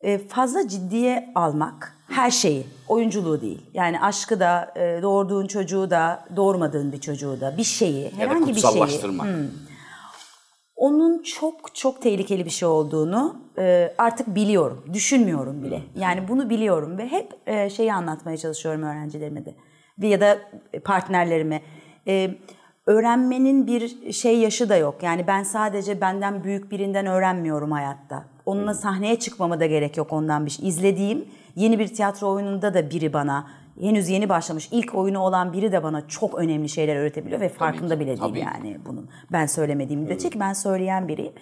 E, fazla ciddiye almak her şeyi, oyunculuğu değil. Yani aşkı da, e, doğurduğun çocuğu da, doğurmadığın bir çocuğu da, bir şeyi, herhangi bir şeyi. Hmm. Onun çok çok tehlikeli bir şey olduğunu e, artık biliyorum, düşünmüyorum bile. Hmm. Yani bunu biliyorum ve hep şeyi anlatmaya çalışıyorum öğrencilerime de. Ya da partnerlerime. E, öğrenmenin bir şey yaşı da yok. Yani ben sadece benden büyük birinden öğrenmiyorum hayatta. Onunla hmm. sahneye çıkmama da gerek yok ondan bir şey. İzlediğim yeni bir tiyatro oyununda da biri bana henüz yeni başlamış ilk oyunu olan biri de bana çok önemli şeyler öğretebiliyor ve farkında tabii ki, bile değil tabii. yani bunun. Ben söylemediğimi de çünkü ben söyleyen biriyim.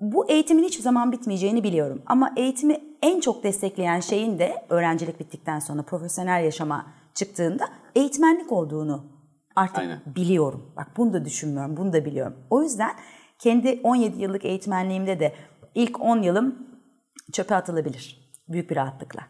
Bu eğitimin hiçbir zaman bitmeyeceğini biliyorum. Ama eğitimi en çok destekleyen şeyin de öğrencilik bittikten sonra profesyonel yaşama çıktığında eğitmenlik olduğunu Artık Aynen. biliyorum. Bak bunu da düşünmüyorum, bunu da biliyorum. O yüzden kendi 17 yıllık eğitmenliğimde de ilk 10 yılım çöpe atılabilir büyük bir rahatlıkla.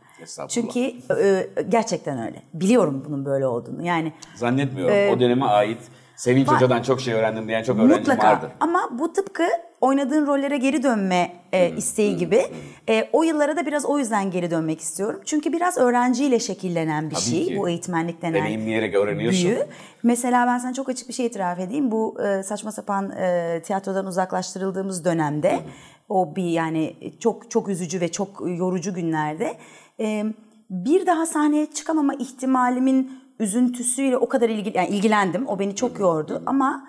Çünkü e, gerçekten öyle. Biliyorum bunun böyle olduğunu. Yani zannetmiyorum. E, o döneme ait Sevinç var. Hoca'dan çok şey öğrendim diyen çok öğrencim Mutlaka. Ama bu tıpkı oynadığın rollere geri dönme e, isteği gibi. E, o yıllara da biraz o yüzden geri dönmek istiyorum. Çünkü biraz öğrenciyle şekillenen bir Tabii şey ki. bu eğitmenlik denen Deneyimleyerek öğreniyorsun. büyü. Mesela ben sana çok açık bir şey itiraf edeyim. Bu e, saçma sapan e, tiyatrodan uzaklaştırıldığımız dönemde o bir yani çok çok üzücü ve çok yorucu günlerde e, bir daha sahneye çıkamama ihtimalimin üzüntüsüyle o kadar ilgi, yani ilgilendim. O beni çok yordu ama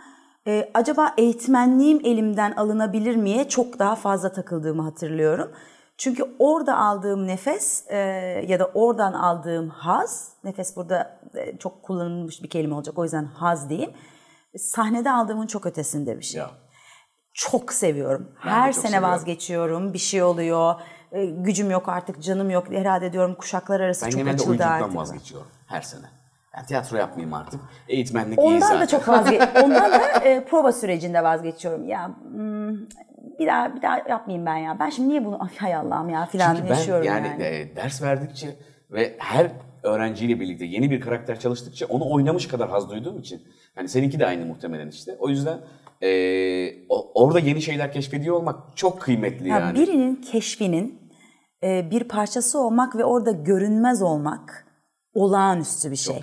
e, acaba eğitmenliğim elimden alınabilir miye çok daha fazla takıldığımı hatırlıyorum. Çünkü orada aldığım nefes e, ya da oradan aldığım haz, nefes burada e, çok kullanılmış bir kelime olacak o yüzden haz diyeyim. Sahnede aldığımın çok ötesinde bir şey. Ya. Çok seviyorum. Ben Her çok sene seviyorum. vazgeçiyorum, bir şey oluyor, e, gücüm yok artık, canım yok, herhalde diyorum kuşaklar arası ben çok açıldı artık. Ben genelde oyunculuktan vazgeçiyorum her sene. Ben tiyatro yapmayayım artık. Eğitmenlik ondan iyi zaten. Da çok vazge ondan da e, prova sürecinde vazgeçiyorum. Ya hmm, bir daha bir daha yapmayayım ben ya. Ben şimdi niye bunu hay Allah'ım ya filan yani. Çünkü ben yani. yani. E, ders verdikçe ve her öğrenciyle birlikte yeni bir karakter çalıştıkça onu oynamış kadar haz duyduğum için. Hani seninki de aynı muhtemelen işte. O yüzden e, orada yeni şeyler keşfediyor olmak çok kıymetli yani. yani. Birinin keşfinin e, bir parçası olmak ve orada görünmez olmak olağanüstü bir şey.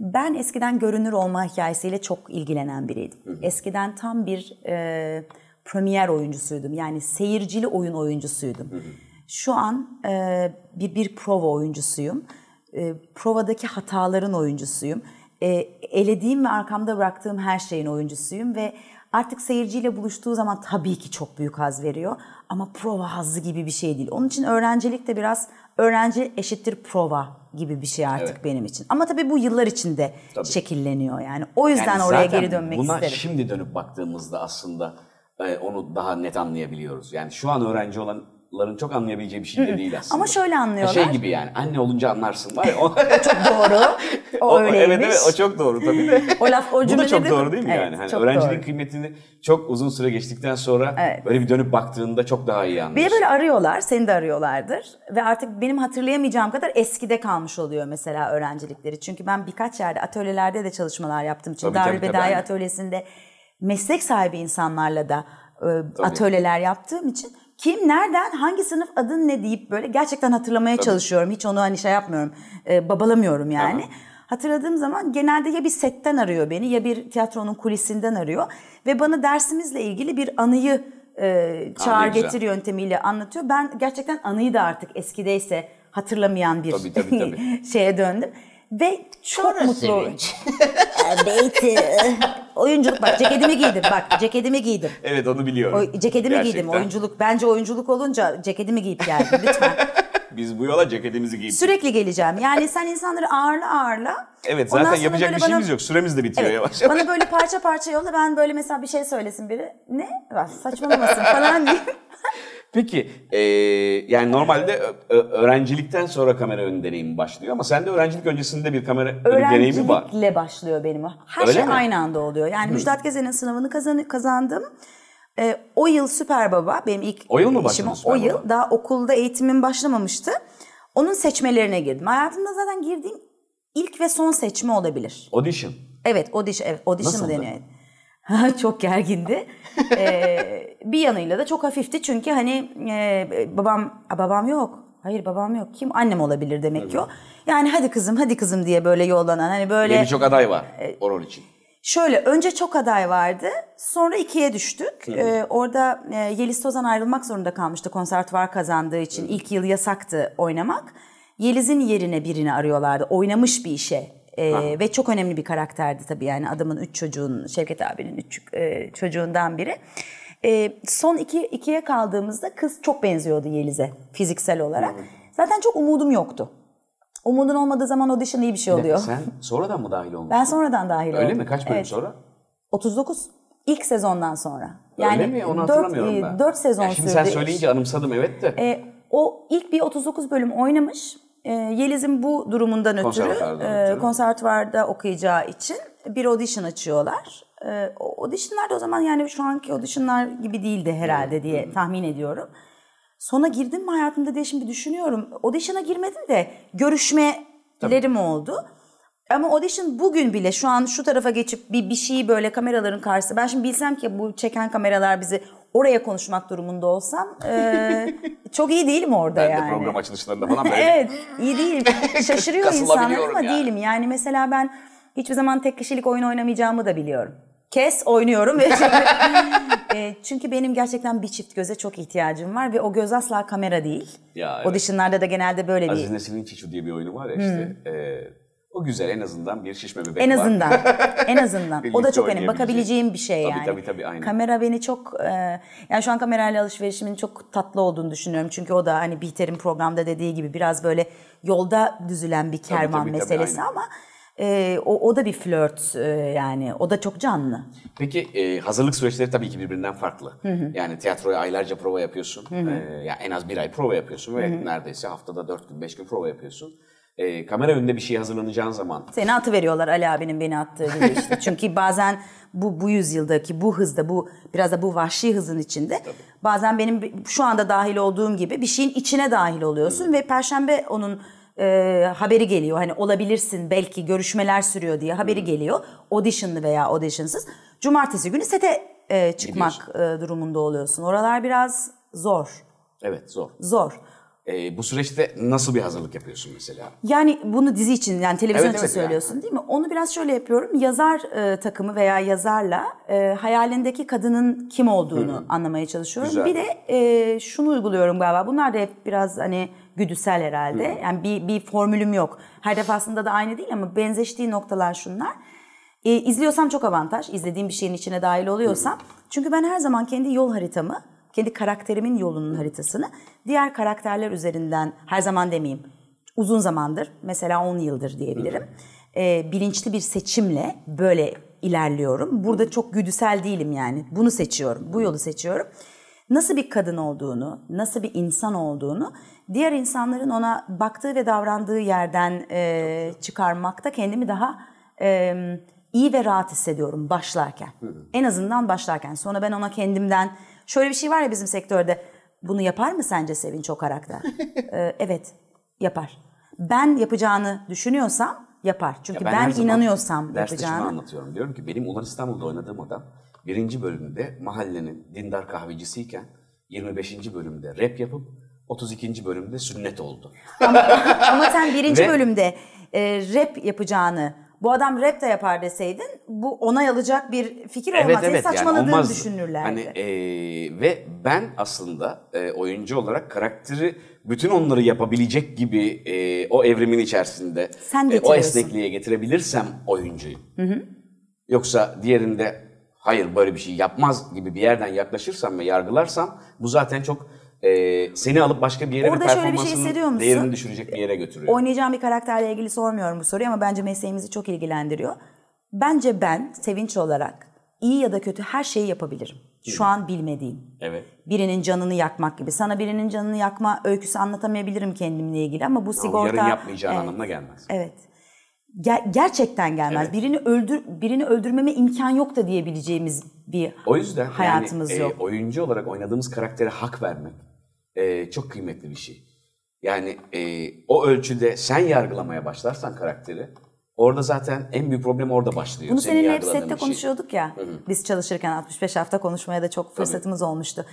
Ben eskiden görünür olma hikayesiyle çok ilgilenen biriydim. Hı hı. Eskiden tam bir e, premier oyuncusuydum. Yani seyircili oyun oyuncusuydum. Hı hı. Şu an e, bir, bir prova oyuncusuyum. E, provadaki hataların oyuncusuyum. E, elediğim ve arkamda bıraktığım her şeyin oyuncusuyum ve artık seyirciyle buluştuğu zaman tabii ki çok büyük haz veriyor ama prova hazzı gibi bir şey değil. Onun için öğrencilik de biraz öğrenci eşittir prova gibi bir şey artık evet. benim için. Ama tabii bu yıllar içinde tabii. şekilleniyor yani. O yüzden yani oraya geri dönmek buna isterim. Şimdi dönüp baktığımızda aslında e, onu daha net anlayabiliyoruz. Yani şu an öğrenci olan ların çok anlayabileceği bir şey de değil aslında. Ama şöyle şey anlıyorlar. Şey gibi yani anne olunca anlarsın var ya. O, çok e, doğru. O, o öyleymiş. Evet evet o çok doğru tabii de. o laf o cümle Bu da çok doğru değil mi evet, yani? Hani öğrenciliğin doğru. kıymetini çok uzun süre geçtikten sonra evet. böyle bir dönüp baktığında çok daha iyi anlıyorsun. Bir böyle arıyorlar seni de arıyorlardır ve artık benim hatırlayamayacağım kadar eskide kalmış oluyor mesela öğrencilikleri. Çünkü ben birkaç yerde atölyelerde de çalışmalar yaptım için. Darülbedai atölyesinde meslek sahibi insanlarla da e, atölyeler yaptığım için kim, nereden, hangi sınıf adın ne deyip böyle gerçekten hatırlamaya Tabii. çalışıyorum. Hiç onu hani şey yapmıyorum, e, babalamıyorum yani. Aha. Hatırladığım zaman genelde ya bir setten arıyor beni ya bir tiyatronun kulisinden arıyor. Ve bana dersimizle ilgili bir anıyı e, çağır getir yöntemiyle anlatıyor. Ben gerçekten anıyı da artık eskideyse hatırlamayan bir tabii, tabii, tabii. şeye döndüm. Ve çok Sonra mutlu oldum. Ee, e, oyunculuk bak ceketimi giydim bak ceketimi giydim. Evet onu biliyorum. O, ceketimi Gerçekten. giydim oyunculuk. Bence oyunculuk olunca ceketimi giyip geldim lütfen. Biz bu yola ceketimizi giyip. Sürekli geleceğim. Yani sen insanları ağırla ağırla. Evet zaten Ondan yapacak bir bana, yok. Süremiz de bitiyor evet, yavaş yavaş. Bana böyle parça parça yolla ben böyle mesela bir şey söylesin biri. Ne? Saçmalamasın falan diye. Peki e, yani normalde öğrencilikten sonra kamera ön deneyimi başlıyor ama sende öğrencilik öncesinde bir kamera önü deneyimi var. Öğrencilikle başlıyor benim. Her şey Öyle şey mi? aynı anda oluyor. Yani Hı. Müjdat Gezen'in sınavını kazan, kazandım. E, o yıl Süper Baba benim ilk o yıl mı işim o yıl. Baba? Daha okulda eğitimim başlamamıştı. Onun seçmelerine girdim. Hayatımda zaten girdiğim ilk ve son seçme olabilir. Audition. Evet audition, evet, audition mı deniyor? çok gergindi. ee, bir yanıyla da çok hafifti çünkü hani e, babam a, babam yok. Hayır babam yok. Kim? Annem olabilir demek Tabii. ki o. Yani hadi kızım hadi kızım diye böyle yollanan hani böyle. Birçok aday var e, onun için. Şöyle önce çok aday vardı. Sonra ikiye düştük. Ee, orada e, Yeliz Tozan ayrılmak zorunda kalmıştı. Konservatuvar kazandığı için evet. ilk yıl yasaktı oynamak. Yeliz'in yerine birini arıyorlardı. Oynamış bir işe e, ve çok önemli bir karakterdi tabii yani adamın üç çocuğun, Şevket abinin üç e, çocuğundan biri. E, son iki, ikiye kaldığımızda kız çok benziyordu Yeliz'e fiziksel olarak. Hmm. Zaten çok umudum yoktu. Umudun olmadığı zaman audition iyi bir şey oluyor. Sen sonradan mı dahil oldun? Ben sonradan dahil Öyle oldum. Öyle mi? Kaç bölüm evet. sonra? 39. İlk sezondan sonra. Yani Öyle mi? Onu hatırlamıyorum 4, ben. 4 sezon şimdi sürdü. Şimdi sen söyleyince anımsadım evet de. E, o ilk bir 39 bölüm oynamış. E, Yeliz'in bu durumundan ötürü e, konservatuvarda okuyacağı için bir audition açıyorlar. E, auditionlar o zaman yani şu anki auditionlar gibi değildi herhalde diye tahmin ediyorum. Sona girdim mi hayatımda diye şimdi düşünüyorum. Audition'a girmedim de görüşmelerim Tabii. oldu. Ama audition bugün bile şu an şu tarafa geçip bir, bir şeyi böyle kameraların karşısında. Ben şimdi bilsem ki bu çeken kameralar bizi oraya konuşmak durumunda olsam e, çok iyi değilim orada ben yani. Ben de program açılışlarında falan böyle. evet iyi değilim. Şaşırıyor insanlar ama yani. değilim. Yani mesela ben hiçbir zaman tek kişilik oyun oynamayacağımı da biliyorum. Kes oynuyorum ve e, çünkü benim gerçekten bir çift göze çok ihtiyacım var ve o göz asla kamera değil. Ya, evet. Auditionlarda da genelde böyle Aziz bir... Aziz Nesin'in Çiçu diye bir oyunu var ya işte. Hmm. E, o güzel en azından bir şişme bebek En var. azından. en azından. o da çok önemli. Bakabileceğim bir şey yani. Tabii tabii tabii aynı. Kamera beni çok e, yani şu an kamerayla alışverişimin çok tatlı olduğunu düşünüyorum. Çünkü o da hani Bihter'in programda dediği gibi biraz böyle yolda düzülen bir kervan tabii, tabii, meselesi tabii, ama e, o, o da bir flört e, yani o da çok canlı. Peki e, hazırlık süreçleri tabii ki birbirinden farklı. Hı hı. Yani tiyatroya aylarca prova yapıyorsun. Hı hı. E, yani en az bir ay prova yapıyorsun ve hı hı. neredeyse haftada dört gün beş gün prova yapıyorsun e, kamera önünde bir şey hazırlanacağın zaman. Seni atı veriyorlar Ali abinin beni attığı gibi işte. Çünkü bazen bu bu yüzyıldaki bu hızda bu biraz da bu vahşi hızın içinde Tabii. bazen benim şu anda dahil olduğum gibi bir şeyin içine dahil oluyorsun Hı. ve perşembe onun e, haberi geliyor. Hani olabilirsin belki görüşmeler sürüyor diye haberi Hı. geliyor. Auditionlı veya auditionsız. Cumartesi günü sete e, çıkmak e, durumunda oluyorsun. Oralar biraz zor. Evet zor. Zor. E, bu süreçte nasıl bir hazırlık yapıyorsun mesela? Yani bunu dizi için yani televizyon evet, için evet, söylüyorsun yani. değil mi? Onu biraz şöyle yapıyorum. Yazar e, takımı veya yazarla e, hayalindeki kadının kim olduğunu Hı. anlamaya çalışıyorum. Güzel. Bir de e, şunu uyguluyorum galiba. Bunlar da hep biraz hani güdüsel herhalde. Hı. Yani bir bir formülüm yok. Her defasında da aynı değil ama benzeştiği noktalar şunlar. E, izliyorsam çok avantaj. İzlediğim bir şeyin içine dahil oluyorsam. Hı. Çünkü ben her zaman kendi yol haritamı kendi karakterimin yolunun haritasını diğer karakterler üzerinden her zaman demeyeyim uzun zamandır mesela 10 yıldır diyebilirim. E, bilinçli bir seçimle böyle ilerliyorum. Burada çok güdüsel değilim yani. Bunu seçiyorum. Bu yolu seçiyorum. Nasıl bir kadın olduğunu, nasıl bir insan olduğunu diğer insanların ona baktığı ve davrandığı yerden e, çıkarmakta kendimi daha e, iyi ve rahat hissediyorum başlarken. Hı hı. En azından başlarken. Sonra ben ona kendimden Şöyle bir şey var ya bizim sektörde. Bunu yapar mı sence Sevinç o karakter? ee, evet yapar. Ben yapacağını düşünüyorsam yapar. Çünkü ya ben, ben inanıyorsam yapacağını. Derste şunu anlatıyorum. Diyorum ki benim Ulan İstanbul'da oynadığım adam birinci bölümde mahallenin dindar kahvecisiyken 25. bölümde rap yapıp 32. bölümde sünnet oldu. Ama, ama sen birinci Ve, bölümde e, rap yapacağını bu adam rap de yapar deseydin bu onay alacak bir fikir evet, olmaz evet, saçmaladığını yani düşünürlerdi. Hani, e, ve ben aslında e, oyuncu olarak karakteri bütün onları yapabilecek gibi e, o evrimin içerisinde Sen e, o esnekliğe getirebilirsem oyuncuyu. Hı hı. Yoksa diğerinde hayır böyle bir şey yapmaz gibi bir yerden yaklaşırsam ve yargılarsam bu zaten çok ee, seni alıp başka bir yere Orada ve şey performansının şey değerini düşürecek bir yere götürüyor. Oynayacağım bir karakterle ilgili sormuyorum bu soruyu ama bence mesleğimizi çok ilgilendiriyor. Bence ben sevinç olarak iyi ya da kötü her şeyi yapabilirim. Şu an bilmediğim. Evet. Birinin canını yakmak gibi. Sana birinin canını yakma öyküsü anlatamayabilirim kendimle ilgili ama bu sigorta... Yarın yapmayacağın evet. anlamına gelmez. Evet. Ger- gerçekten gelmez. Evet. Birini öldür birini öldürmeme imkan yok da diyebileceğimiz bir hayatımız yok. O yüzden yani, e, yok. E, oyuncu olarak oynadığımız karaktere hak vermek e, çok kıymetli bir şey. Yani e, o ölçüde sen yargılamaya başlarsan karakteri orada zaten en büyük problem orada başlıyor. Bunu seninle hep sette şey. konuşuyorduk ya. Hı-hı. Biz çalışırken 65 hafta konuşmaya da çok fırsatımız Tabii. olmuştu.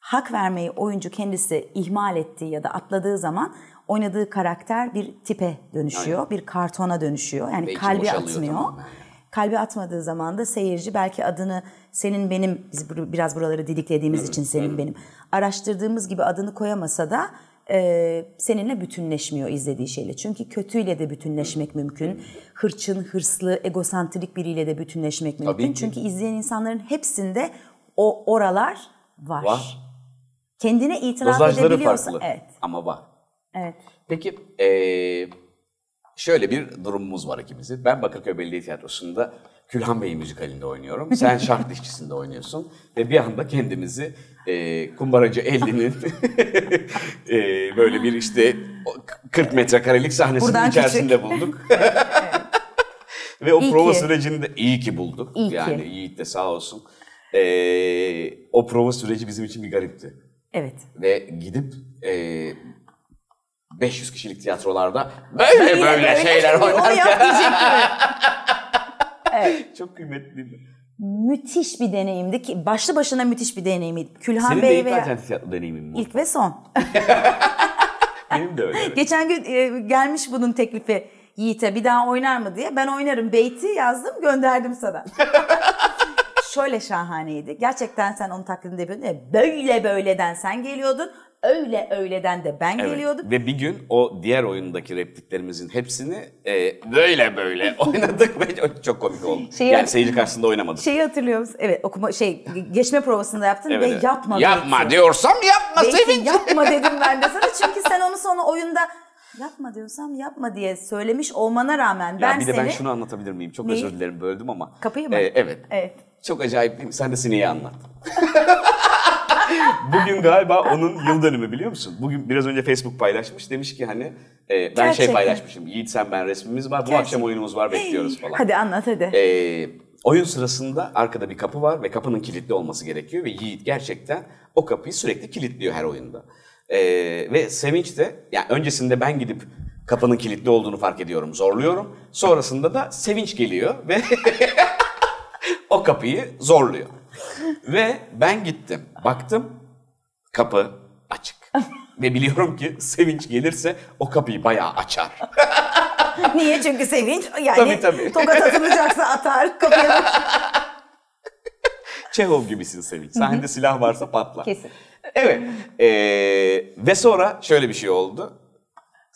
Hak vermeyi oyuncu kendisi ihmal ettiği ya da atladığı zaman oynadığı karakter bir tipe dönüşüyor, Aynen. bir kartona dönüşüyor. Yani Belki kalbi atmıyor. Tamamen. Kalbi atmadığı zaman da seyirci belki adını senin benim biz biraz buraları diliklediğimiz evet, için senin evet. benim araştırdığımız gibi adını koyamasa da e, seninle bütünleşmiyor izlediği şeyle. Çünkü kötüyle de bütünleşmek mümkün. Hırçın, hırslı, egosantrik biriyle de bütünleşmek Tabii mümkün. Ki. Çünkü izleyen insanların hepsinde o oralar var. Var. Kendine itiraf Dozajları edebiliyorsa. Farklı. Evet. Ama var. Evet. Peki e, şöyle bir durumumuz var ikimizin. Ben Bakırköy Belediye Tiyatrosu'nda Külhan Bey müzikalinde oynuyorum. Sen şark dişçisinde oynuyorsun. Ve bir anda kendimizi e, kumbaracı Elli'nin e, böyle bir işte 40 metrekarelik sahnesinin Buradan içerisinde küçük. bulduk. Ve o iyi prova ki. sürecinde iyi ki bulduk. İyi yani ki. Yiğit de sağ olsun. E, o prova süreci bizim için bir garipti. Evet. Ve gidip e, 500 kişilik tiyatrolarda böyle böyle, böyle şeyler şey oynarken. evet. Çok kıymetli. Müthiş bir deneyimdi ki başlı başına müthiş bir deneyimdi. Külhan Senin Bey de ilk ve... alternatif tiyatro deneyimin mi? İlk ve son. Benim de öyle. Evet. Geçen gün e, gelmiş bunun teklifi Yiğit'e bir daha oynar mı diye. Ben oynarım. Beyti yazdım gönderdim sana. şöyle şahaneydi. Gerçekten sen onun taklidini yapıyordun Böyle böyleden sen geliyordun öyle öyleden de ben evet. geliyordum. Ve bir gün o diğer oyundaki repliklerimizin hepsini e, böyle böyle oynadık ve çok komik oldu. Şeyi, yani seyirci karşısında oynamadık. Şeyi hatırlıyor musun? Evet okuma şey geçme provasında yaptın evet, ve evet. yapma. Yapma belki. diyorsam yapma sevinç. yapma dedim ben de sana çünkü sen onu sonra oyunda yapma diyorsam yapma diye söylemiş olmana rağmen ya ben seni... Bir de ben şunu anlatabilir miyim? Çok Neyi? özür dilerim böldüm ama. Kapıyı mı? E, evet. Evet. Çok acayip değil mi? Sen de sineği anlat. Bugün galiba onun yıl dönümü biliyor musun? Bugün biraz önce Facebook paylaşmış. Demiş ki hani e, ben şey Gerçekten. şey paylaşmışım. Yiğit sen ben resmimiz var. Gerçekten. Bu akşam oyunumuz var bekliyoruz falan. Hadi anlat hadi. E, oyun sırasında arkada bir kapı var ve kapının kilitli olması gerekiyor ve Yiğit gerçekten o kapıyı sürekli kilitliyor her oyunda. Ee, ve Sevinç de yani öncesinde ben gidip kapının kilitli olduğunu fark ediyorum, zorluyorum. Sonrasında da Sevinç geliyor ve o kapıyı zorluyor. Ve ben gittim. Baktım kapı açık. Ve biliyorum ki Sevinç gelirse o kapıyı bayağı açar. Niye? Çünkü Sevinç yani tabii, tabii. tokat atılacaksa atar kapıyı. Çehov gibisin Sevinç. Sende silah varsa patlar. Kesin. Evet. Ee, ve sonra şöyle bir şey oldu.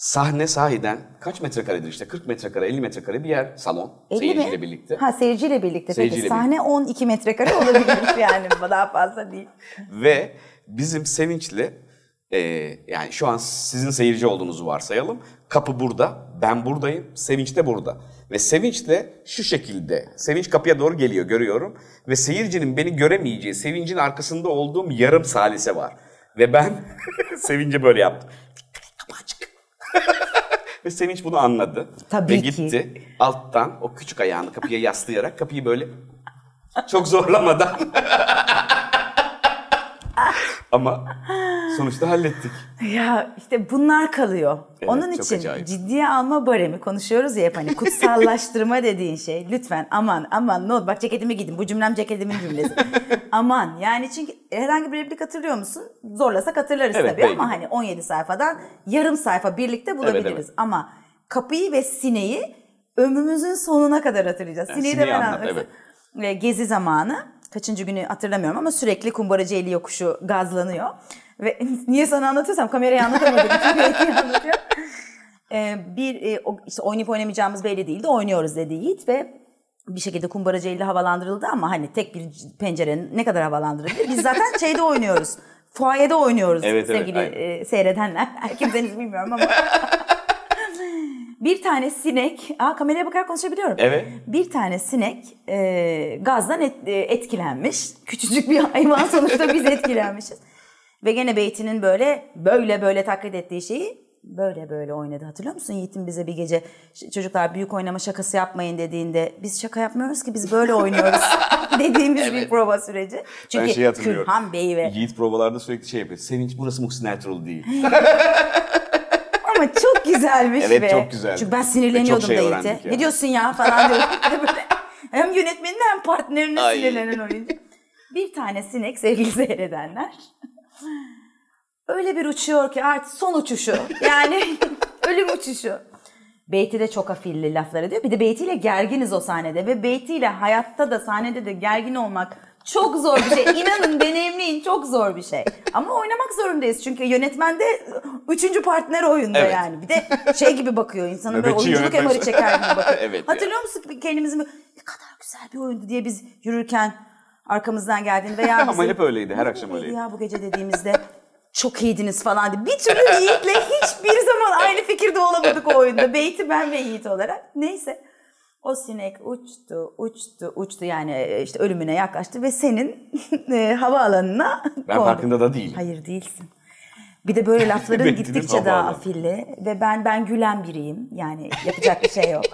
Sahne sahiden kaç metrekaredir işte 40 metrekare 50 metrekare bir yer salon 50 seyirciyle mi? birlikte. Ha seyirciyle birlikte seyirciyle peki sahne birlikte. 12 metrekare olabilir yani daha fazla değil. Ve bizim sevinçli e, yani şu an sizin seyirci olduğunuzu varsayalım. Kapı burada ben buradayım Sevinç de burada. Ve Sevinç de şu şekilde Sevinç kapıya doğru geliyor görüyorum ve seyircinin beni göremeyeceği Sevinç'in arkasında olduğum yarım salise var. Ve ben sevince böyle yaptım. Ve Sevinç bunu anladı. Tabii Ve gitti ki. alttan o küçük ayağını kapıya yaslayarak kapıyı böyle çok zorlamadan. Ama sonuçta hallettik. Ya işte bunlar kalıyor. Evet, Onun için acayip. ciddiye alma baremi konuşuyoruz ya hep hani kutsallaştırma dediğin şey. Lütfen aman aman ne olur bak ceketimi giydim. Bu cümlem ceketimin cümlesi. aman yani çünkü herhangi bir replik hatırlıyor musun? Zorlasak hatırlarız evet, tabii belki. ama hani 17 sayfadan yarım sayfa birlikte bulabiliriz. Evet, evet. Ama kapıyı ve sineği ömrümüzün sonuna kadar hatırlayacağız. Yani sineği, de ben anlatırım. Evet. E, gezi zamanı kaçıncı günü hatırlamıyorum ama sürekli kumbaracı eli yokuşu gazlanıyor. Ve niye sana anlatıyorsam kameraya anlatamadım. Ee, bir e, işte oynayıp oynamayacağımız belli değildi. Oynuyoruz dedi Yiğit ve bir şekilde kumbaracı ile havalandırıldı ama hani tek bir pencerenin ne kadar havalandırıldı? Biz zaten şeyde oynuyoruz. Fuayede oynuyoruz evet, sevgili evet, e, seyredenler. Kimseniz bilmiyorum ama. bir tane sinek, aa kameraya bakarak konuşabiliyorum. Evet. Bir tane sinek e, gazdan et, e, etkilenmiş. Küçücük bir hayvan sonuçta biz etkilenmişiz. Ve gene Beyti'nin böyle böyle böyle taklit ettiği şeyi böyle böyle oynadı. Hatırlıyor musun Yiğit'in bize bir gece çocuklar büyük oynama şakası yapmayın dediğinde biz şaka yapmıyoruz ki biz böyle oynuyoruz dediğimiz evet. bir prova süreci. Çünkü ben şey Külhan Bey ve... Yiğit provalarda sürekli şey yapıyor. Sevinç burası Muhsin Ertuğrul değil. Ama çok güzelmiş evet, be. Evet çok güzel. Çünkü ben sinirleniyordum şey da Yiğit'e. Ne diyorsun ya falan diyor. hem yönetmenin hem partnerine sinirlenen oyuncu. Bir tane sinek sevgili seyredenler. Öyle bir uçuyor ki artık son uçuşu. Yani ölüm uçuşu. Beyti de çok afilli laflar ediyor. Bir de Beyti ile gerginiz o sahnede ve Beyti ile hayatta da sahnede de gergin olmak çok zor bir şey. İnanın deneyimleyin çok zor bir şey. Ama oynamak zorundayız çünkü yönetmen de üçüncü partner oyunda evet. yani. Bir de şey gibi bakıyor insanın böyle oyunculuk emarı çeker gibi bakıyor. evet Hatırlıyor ya. musun kendimizi ne kadar güzel bir oyundu diye biz yürürken arkamızdan geldiğini veya bizim, Ama hep öyleydi her akşam öyleydi. Ya bu gece dediğimizde çok iyiydiniz falan diye. Bir türlü Yiğit'le hiçbir zaman aynı fikirde olamadık o oyunda. Beyti ben ve Yiğit olarak. Neyse. O sinek uçtu, uçtu, uçtu yani e, işte ölümüne yaklaştı ve senin e, havaalanına Ben kondu. farkında da değilim. Hayır değilsin. Bir de böyle lafların gittikçe daha afilli ve ben ben gülen biriyim. Yani yapacak bir şey yok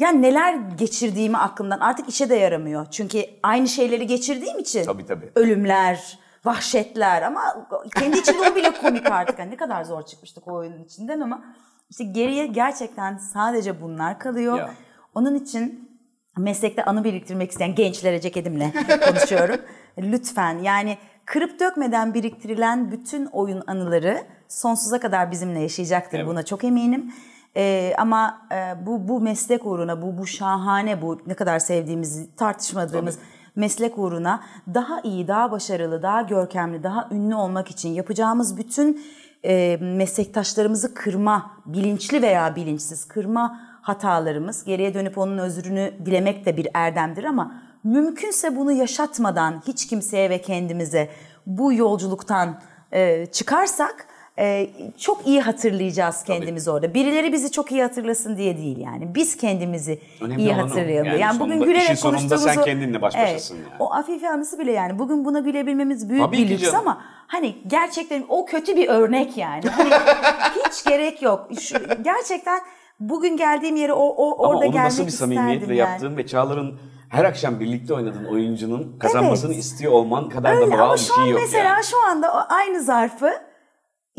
yani neler geçirdiğimi aklımdan artık işe de yaramıyor. Çünkü aynı şeyleri geçirdiğim için. Tabii tabii. Ölümler, vahşetler ama kendi içinde o bile komik artık. Yani ne kadar zor çıkmıştık o oyunun içinden ama işte geriye gerçekten sadece bunlar kalıyor. Ya. Onun için meslekte anı biriktirmek isteyen gençlere cekidimle konuşuyorum. Lütfen yani kırıp dökmeden biriktirilen bütün oyun anıları sonsuza kadar bizimle yaşayacaktır. Evet. Buna çok eminim. E, ama e, bu bu meslek uğruna, bu bu şahane, bu ne kadar sevdiğimiz, tartışmadığımız Tabii. meslek uğruna daha iyi, daha başarılı, daha görkemli, daha ünlü olmak için yapacağımız bütün e, meslektaşlarımızı kırma, bilinçli veya bilinçsiz kırma hatalarımız, geriye dönüp onun özrünü dilemek de bir erdemdir ama mümkünse bunu yaşatmadan hiç kimseye ve kendimize bu yolculuktan e, çıkarsak ee, çok iyi hatırlayacağız kendimiz Tabii. orada. Birileri bizi çok iyi hatırlasın diye değil yani. Biz kendimizi Önemli iyi hatırlayalım. Yani, yani bugün gülerek konuştuğumuzu... sen kendinle baş başasın evet, yani. O afife anısı bile yani. Bugün buna gülebilmemiz büyük Tabii bir lüks ama hani gerçekten o kötü bir örnek yani. Hani hiç gerek yok. Şu, gerçekten bugün geldiğim yere o, o orada Ama onu nasıl bir samimiyetle yani. yaptığın ve Çağlar'ın her akşam birlikte oynadığın oyuncunun kazanmasını evet. istiyor olman kadar Öyle, da doğal bir şey yok. Ama şu mesela yani. şu anda aynı zarfı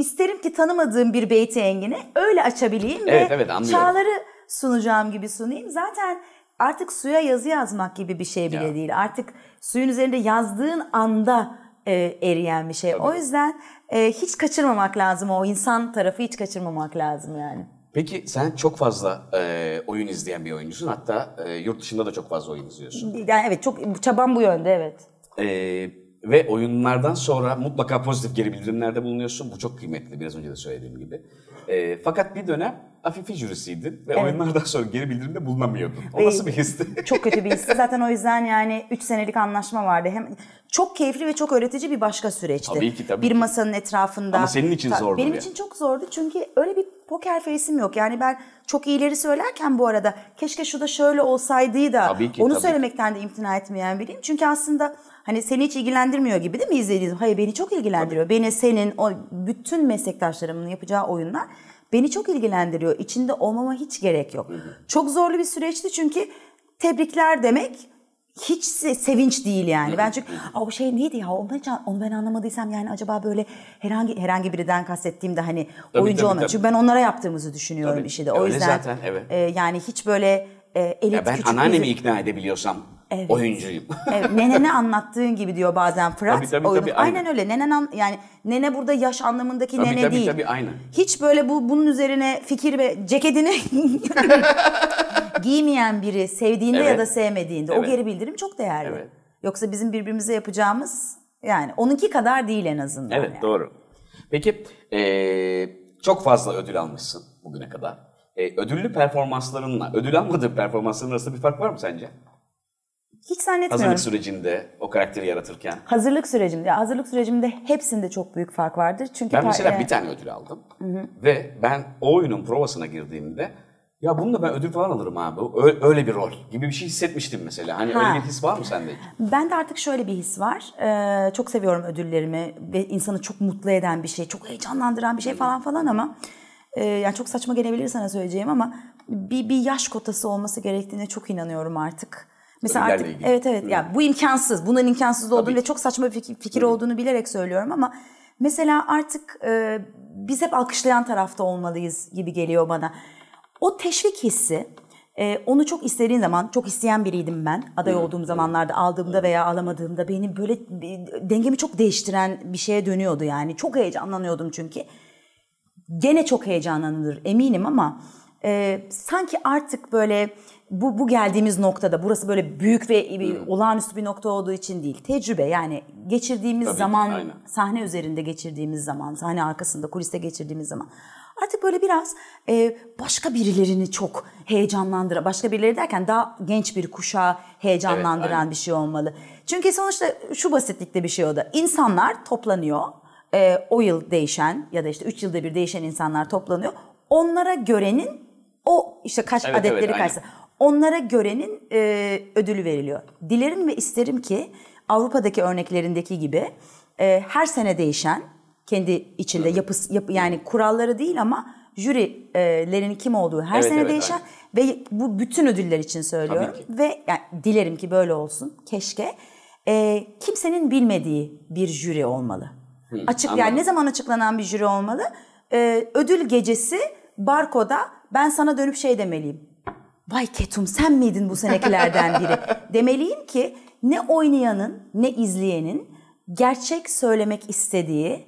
isterim ki tanımadığım bir Beyti Engin'i öyle açabileyim evet, ve evet, çağları sunacağım gibi sunayım. Zaten artık suya yazı yazmak gibi bir şey bile ya. değil. Artık suyun üzerinde yazdığın anda e, eriyen bir şey. Tabii. O yüzden e, hiç kaçırmamak lazım o insan tarafı hiç kaçırmamak lazım yani. Peki sen çok fazla e, oyun izleyen bir oyuncusun. Hatta e, yurt dışında da çok fazla oyun izliyorsun. Yani evet çok çabam bu yönde evet. E, ve oyunlardan sonra mutlaka pozitif geri bildirimlerde bulunuyorsun. Bu çok kıymetli biraz önce de söylediğim gibi. E, fakat bir dönem afife jürisiydi ve evet. oyunlardan sonra geri bildirimde bulunamıyordun. O nasıl bir histi? Çok kötü bir histi. Zaten o yüzden yani 3 senelik anlaşma vardı. Hem çok keyifli ve çok öğretici bir başka süreçti. Tabii ki tabii. Bir ki. masanın etrafında. Ama senin için zordu. Benim yani. için çok zordu çünkü öyle bir poker face'im yok. Yani ben çok iyileri söylerken bu arada keşke şu da şöyle olsaydı da tabii ki, onu tabii söylemekten ki. de imtina etmeyen biriyim. Çünkü aslında hani seni hiç ilgilendirmiyor gibi değil mi izlediğiniz? Hayır beni çok ilgilendiriyor. Tabii. Beni senin o bütün meslektaşlarımın yapacağı oyunlar beni çok ilgilendiriyor. İçinde olmama hiç gerek yok. Hı hı. Çok zorlu bir süreçti çünkü tebrikler demek hiç sevinç değil yani. Ben çünkü o şey neydi ya onu ben, onu ben anlamadıysam yani acaba böyle herhangi herhangi biriden kastettiğim de hani tabii, oyuncu olmak. Çünkü ben onlara yaptığımızı düşünüyorum tabii. işi de. O Öyle yüzden zaten, evet. e, yani hiç böyle e, elit ya ben küçük anneannemi bir... ikna edebiliyorsam evet. oyuncuyum. evet, nenene anlattığın gibi diyor bazen Fırat. Tabii tabii, tabii aynen. aynen öyle. Nenen an, yani nene burada yaş anlamındaki tabii, nene tabii, değil. Tabii aynen. Hiç böyle bu bunun üzerine fikir ve ceketini giymeyen biri sevdiğinde evet. ya da sevmediğinde evet. o geri bildirim çok değerli. Evet. Yoksa bizim birbirimize yapacağımız yani onunki kadar değil en azından. Evet yani. doğru. Peki ee, çok fazla ödül almışsın bugüne kadar. E, ödüllü performanslarınla ödül almadığı performansların arasında bir fark var mı sence? Hiç zannetmiyorum. Hazırlık sürecinde o karakteri yaratırken. Hazırlık sürecimde. Ya hazırlık sürecimde hepsinde çok büyük fark vardır. Çünkü ben mesela e, bir tane ödül aldım. Hı-hı. Ve ben o oyunun provasına girdiğimde ya bunu da ben ödül falan alırım abi. Öyle bir rol gibi bir şey hissetmiştim mesela. Hani ha. öyle bir his var mı sende? Ben de artık şöyle bir his var. Ee, çok seviyorum ödüllerimi ve insanı çok mutlu eden bir şey, çok heyecanlandıran bir şey falan falan ama e, yani çok saçma gelebilir sana söyleyeceğim ama bir, bir yaş kotası olması gerektiğine çok inanıyorum artık. Mesela artık ilgili. evet evet ya yani bu imkansız. Bunun imkansız olduğunu Tabii. ve çok saçma bir fikir, fikir olduğunu bilerek söylüyorum ama mesela artık e, biz hep alkışlayan tarafta olmalıyız gibi geliyor bana. O teşvik hissi e, onu çok istediğin zaman çok isteyen biriydim ben. Aday evet, olduğum evet. zamanlarda aldığımda evet. veya alamadığımda benim böyle dengemi çok değiştiren bir şeye dönüyordu yani. Çok heyecanlanıyordum çünkü. Gene çok heyecanlanılır eminim ama e, sanki artık böyle bu, bu geldiğimiz noktada burası böyle büyük ve hmm. olağanüstü bir nokta olduğu için değil. Tecrübe yani geçirdiğimiz Tabii, zaman aynen. sahne üzerinde geçirdiğimiz zaman sahne arkasında kuliste geçirdiğimiz zaman artık böyle biraz e, başka birilerini çok heyecanlandıran başka birileri derken daha genç bir kuşağı heyecanlandıran evet, bir şey olmalı. Çünkü sonuçta şu basitlikte bir şey o da insanlar toplanıyor e, o yıl değişen ya da işte 3 yılda bir değişen insanlar toplanıyor onlara görenin o işte kaç evet, adetleri evet, kaçsa onlara görenin e, ödülü veriliyor. Dilerim ve isterim ki Avrupa'daki örneklerindeki gibi e, her sene değişen kendi içinde evet. yapısı yap, yani kuralları değil ama jürilerin kim olduğu her evet, sene evet, değişen aynen. ve bu bütün ödüller için söylüyorum ve yani, dilerim ki böyle olsun keşke e, kimsenin bilmediği bir jüri olmalı. Hı, Açık anladım. yani ne zaman açıklanan bir jüri olmalı? E, ödül gecesi Barko'da ben sana dönüp şey demeliyim vay Ketum sen miydin bu senekilerden biri demeliyim ki ne oynayanın ne izleyenin gerçek söylemek istediği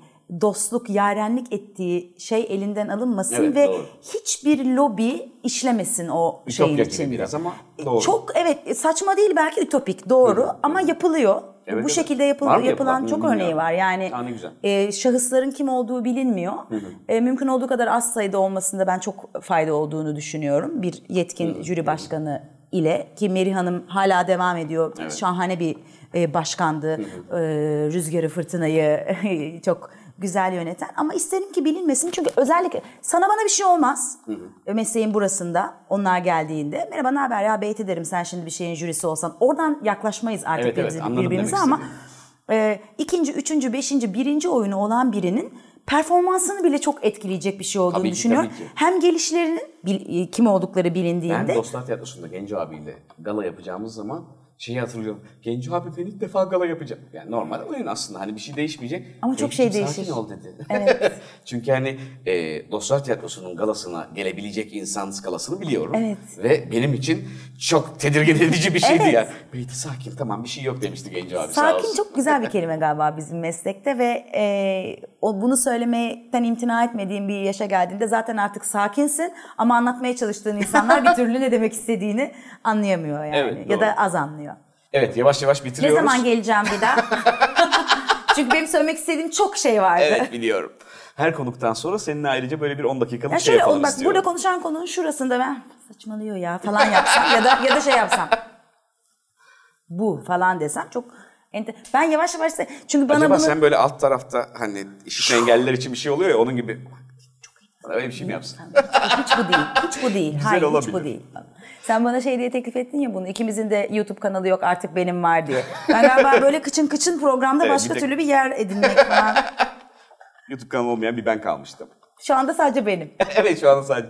dostluk, yarenlik ettiği şey elinden alınmasın evet, ve doğru. hiçbir lobi işlemesin o Ütopya şeyin için. biraz ama doğru. Çok evet saçma değil belki ütopik doğru Hı. ama yapılıyor. Evet, bu evet. şekilde yapıl- yapılan, yapılan çok bilmiyorum. örneği var. Yani E, şahısların kim olduğu bilinmiyor. E, mümkün olduğu kadar az sayıda olmasında ben çok fayda olduğunu düşünüyorum. Bir yetkin hı, jüri başkanı ile ki Meri Hanım hala devam ediyor. Evet. Şahane bir e, başkandı. Hı E, rüzgarı, fırtınayı çok güzel yöneten. Ama isterim ki bilinmesin çünkü özellikle sana bana bir şey olmaz hı hı. E, mesleğin burasında onlar geldiğinde. Merhaba ne haber ya beyt ederim sen şimdi bir şeyin jürisi olsan. Oradan yaklaşmayız artık evet, birbirimize, evet, birbirimize ama e, ikinci, üçüncü, beşinci, birinci oyunu olan birinin performansını bile çok etkileyecek bir şey olduğunu tabii ki, düşünüyorum. Tabii ki. Hem gelişlerinin bil, e, kim oldukları bilindiğinde. Ben Dostlar Tiyatrosu'nda Genco abiyle gala yapacağımız zaman şeyi hatırlıyorum. Genco abi ben ilk defa gala yapacağım. Yani normal oyun aslında hani bir şey değişmeyecek. Ama çok şey değişir. Sakin ol dedi. Evet. Çünkü hani e, Dostlar Tiyatrosu'nun galasına gelebilecek insan skalasını biliyorum. Evet. Ve benim için çok tedirgin edici bir şeydi evet. ya. Beyti sakin tamam bir şey yok demişti Genco abi sakin, sağ olsun. Sakin çok güzel bir kelime galiba bizim meslekte ve e, o bunu söylemekten imtina etmediğin bir yaşa geldiğinde zaten artık sakinsin ama anlatmaya çalıştığın insanlar bir türlü ne demek istediğini anlayamıyor yani evet, ya da az anlıyor. Evet yavaş yavaş bitiriyoruz. Ne zaman geleceğim bir daha? Çünkü benim söylemek istediğim çok şey vardı. Evet biliyorum. Her konuktan sonra seninle ayrıca böyle bir 10 dakikalık ya şey şöyle, yapalım bak, istiyorum. Burada konuşan konunun şurasında ben saçmalıyor ya falan yapsam ya da ya da şey yapsam. Bu falan desem çok Ente ben yavaş yavaş çünkü bana Acaba bunu... sen böyle alt tarafta hani işitme engelliler için bir şey oluyor ya onun gibi Çok bana öyle bir şey mi yapsın? Hiç, bu değil. Hiç bu değil. Güzel Hayır olabilir. hiç bu değil. Sen bana şey diye teklif ettin ya bunu. İkimizin de YouTube kanalı yok artık benim var diye. Ben galiba böyle kıçın kıçın programda evet, başka bir tek... türlü bir yer edinmek falan. YouTube kanalı olmayan bir ben kalmıştım. Şu anda sadece benim. evet şu anda sadece.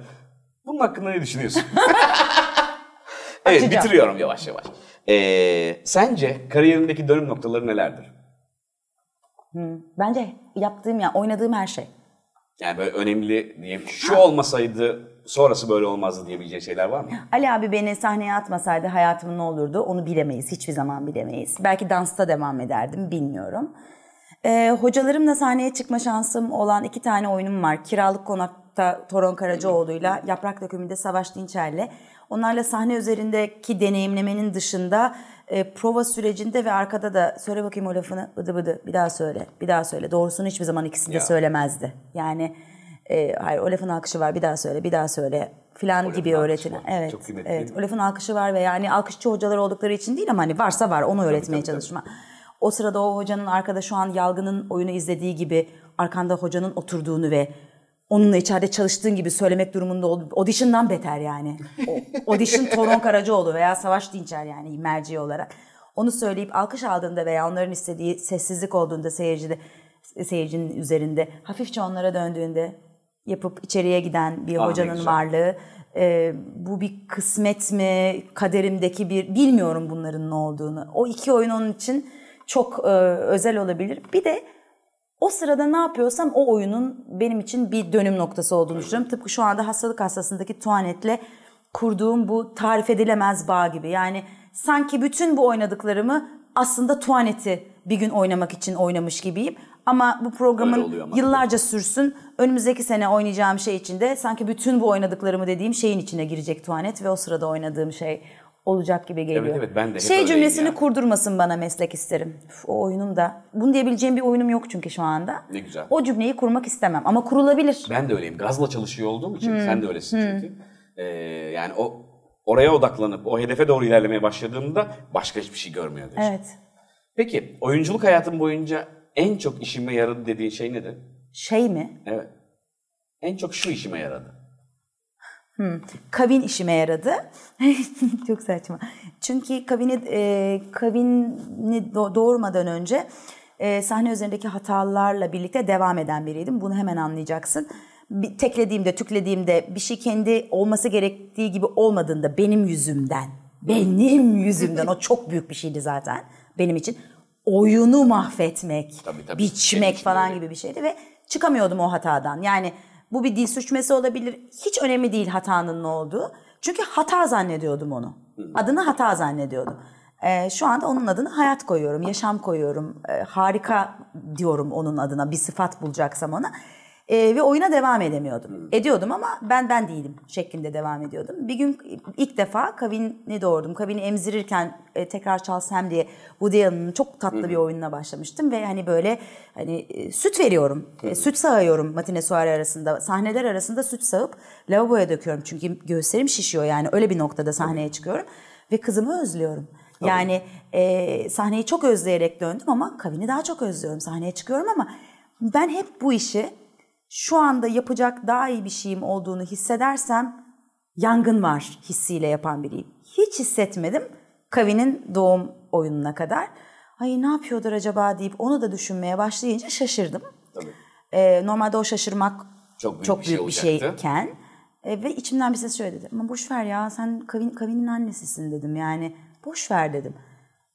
Bunun hakkında ne düşünüyorsun? evet Açacağım. bitiriyorum yavaş yavaş. Ee, sence kariyerindeki dönüm noktaları nelerdir? Hmm, bence yaptığım ya yani oynadığım her şey. Yani böyle önemli diye şu olmasaydı sonrası böyle olmazdı diyebileceği şeyler var mı? Ali abi beni sahneye atmasaydı hayatım ne olurdu onu bilemeyiz. Hiçbir zaman bilemeyiz. Belki dansta devam ederdim bilmiyorum. Ee, hocalarımla sahneye çıkma şansım olan iki tane oyunum var. Kiralık Konak'ta Toron Karacaoğlu'yla, Yaprak Dökümü'nde Savaş Dinçer'le. Onlarla sahne üzerindeki deneyimlemenin dışında e, prova sürecinde ve arkada da söyle bakayım o lafını bıdı bıdı bir daha söyle bir daha söyle doğrusunu hiçbir zaman ikisinde ya. söylemezdi. Yani e, hayır o lafın alkışı var bir daha söyle bir daha söyle filan gibi öğretin Evet. Çok Evet. O lafın alkışı var ve yani alkışçı hocalar oldukları için değil ama hani varsa var onu öğretmeye tabii, tabii, çalışma. Tabii. O sırada o hocanın arkada şu an Yalgın'ın oyunu izlediği gibi arkanda hocanın oturduğunu ve onunla içeride çalıştığın gibi söylemek durumunda oldum. Audition'dan beter yani. O, audition Toron Karacaoğlu veya Savaş Dinçer yani merci olarak. Onu söyleyip alkış aldığında veya onların istediği sessizlik olduğunda seyircide seyircinin üzerinde hafifçe onlara döndüğünde yapıp içeriye giden bir ah, hocanın varlığı e, bu bir kısmet mi kaderimdeki bir bilmiyorum bunların ne olduğunu. O iki oyun onun için çok e, özel olabilir. Bir de o sırada ne yapıyorsam o oyunun benim için bir dönüm noktası olduğunu düşünüyorum. Tıpkı şu anda hastalık hastasındaki tuanetle kurduğum bu tarif edilemez bağ gibi. Yani sanki bütün bu oynadıklarımı aslında tuaneti bir gün oynamak için oynamış gibiyim. Ama bu programın ama. yıllarca sürsün. Önümüzdeki sene oynayacağım şey içinde sanki bütün bu oynadıklarımı dediğim şeyin içine girecek tuanet ve o sırada oynadığım şey olacak gibi geliyor. Evet evet ben de Şey cümlesini yani. kurdurmasın bana meslek isterim. Üf, o oyunum da. Bunu diyebileceğim bir oyunum yok çünkü şu anda. Ne güzel. O cümleyi kurmak istemem ama kurulabilir. Ben de öyleyim. Gazla çalışıyor olduğum için hmm. sen de öylesin hmm. çünkü. Ee, yani o oraya odaklanıp o hedefe doğru ilerlemeye başladığımda başka hiçbir şey görmüyorum. Evet. Peki oyunculuk hayatım boyunca en çok işime yaradı dediğin şey nedir? Şey mi? Evet. En çok şu işime yaradı. Hmm. Kabin işime yaradı. Çok saçma. Çünkü kabini e, kabini doğurmadan önce e, sahne üzerindeki hatalarla birlikte devam eden biriydim. Bunu hemen anlayacaksın. Bir, teklediğimde, tüklediğimde bir şey kendi olması gerektiği gibi olmadığında benim yüzümden, benim yüzümden o çok büyük bir şeydi zaten benim için. Oyunu mahvetmek, tabii, tabii. biçmek falan öyle. gibi bir şeydi ve çıkamıyordum o hatadan. Yani bu bir dil suçması olabilir. Hiç önemli değil hatanın ne olduğu. Çünkü hata zannediyordum onu. Adını hata zannediyordum. Ee, şu anda onun adını hayat koyuyorum, yaşam koyuyorum. Ee, harika diyorum onun adına bir sıfat bulacaksam ona e, ve oyuna devam edemiyordum. Ediyordum ama ben ben değilim şeklinde devam ediyordum. Bir gün ilk defa kabini doğurdum. kabini emzirirken e, tekrar çalsam diye Woody Allen'ın çok tatlı bir oyununa başlamıştım ve hani böyle hani e, süt veriyorum. E, süt sağıyorum matine suare arasında. Sahneler arasında süt sağıp lavaboya döküyorum. Çünkü göğüslerim şişiyor yani öyle bir noktada sahneye çıkıyorum ve kızımı özlüyorum. Yani e, sahneyi çok özleyerek döndüm ama kabini daha çok özlüyorum. Sahneye çıkıyorum ama ben hep bu işi şu anda yapacak daha iyi bir şeyim olduğunu hissedersem yangın var hissiyle yapan biriyim. Hiç hissetmedim Kavi'nin doğum oyununa kadar. Ay ne yapıyordur acaba deyip onu da düşünmeye başlayınca şaşırdım. Tabii. Ee, normalde o şaşırmak çok büyük, çok bir, büyük şey olacaktı. şeyken e, ve içimden bir ses söyledi. Ama boş ver ya sen Kavin, Kavin'in annesisin dedim yani boş ver dedim.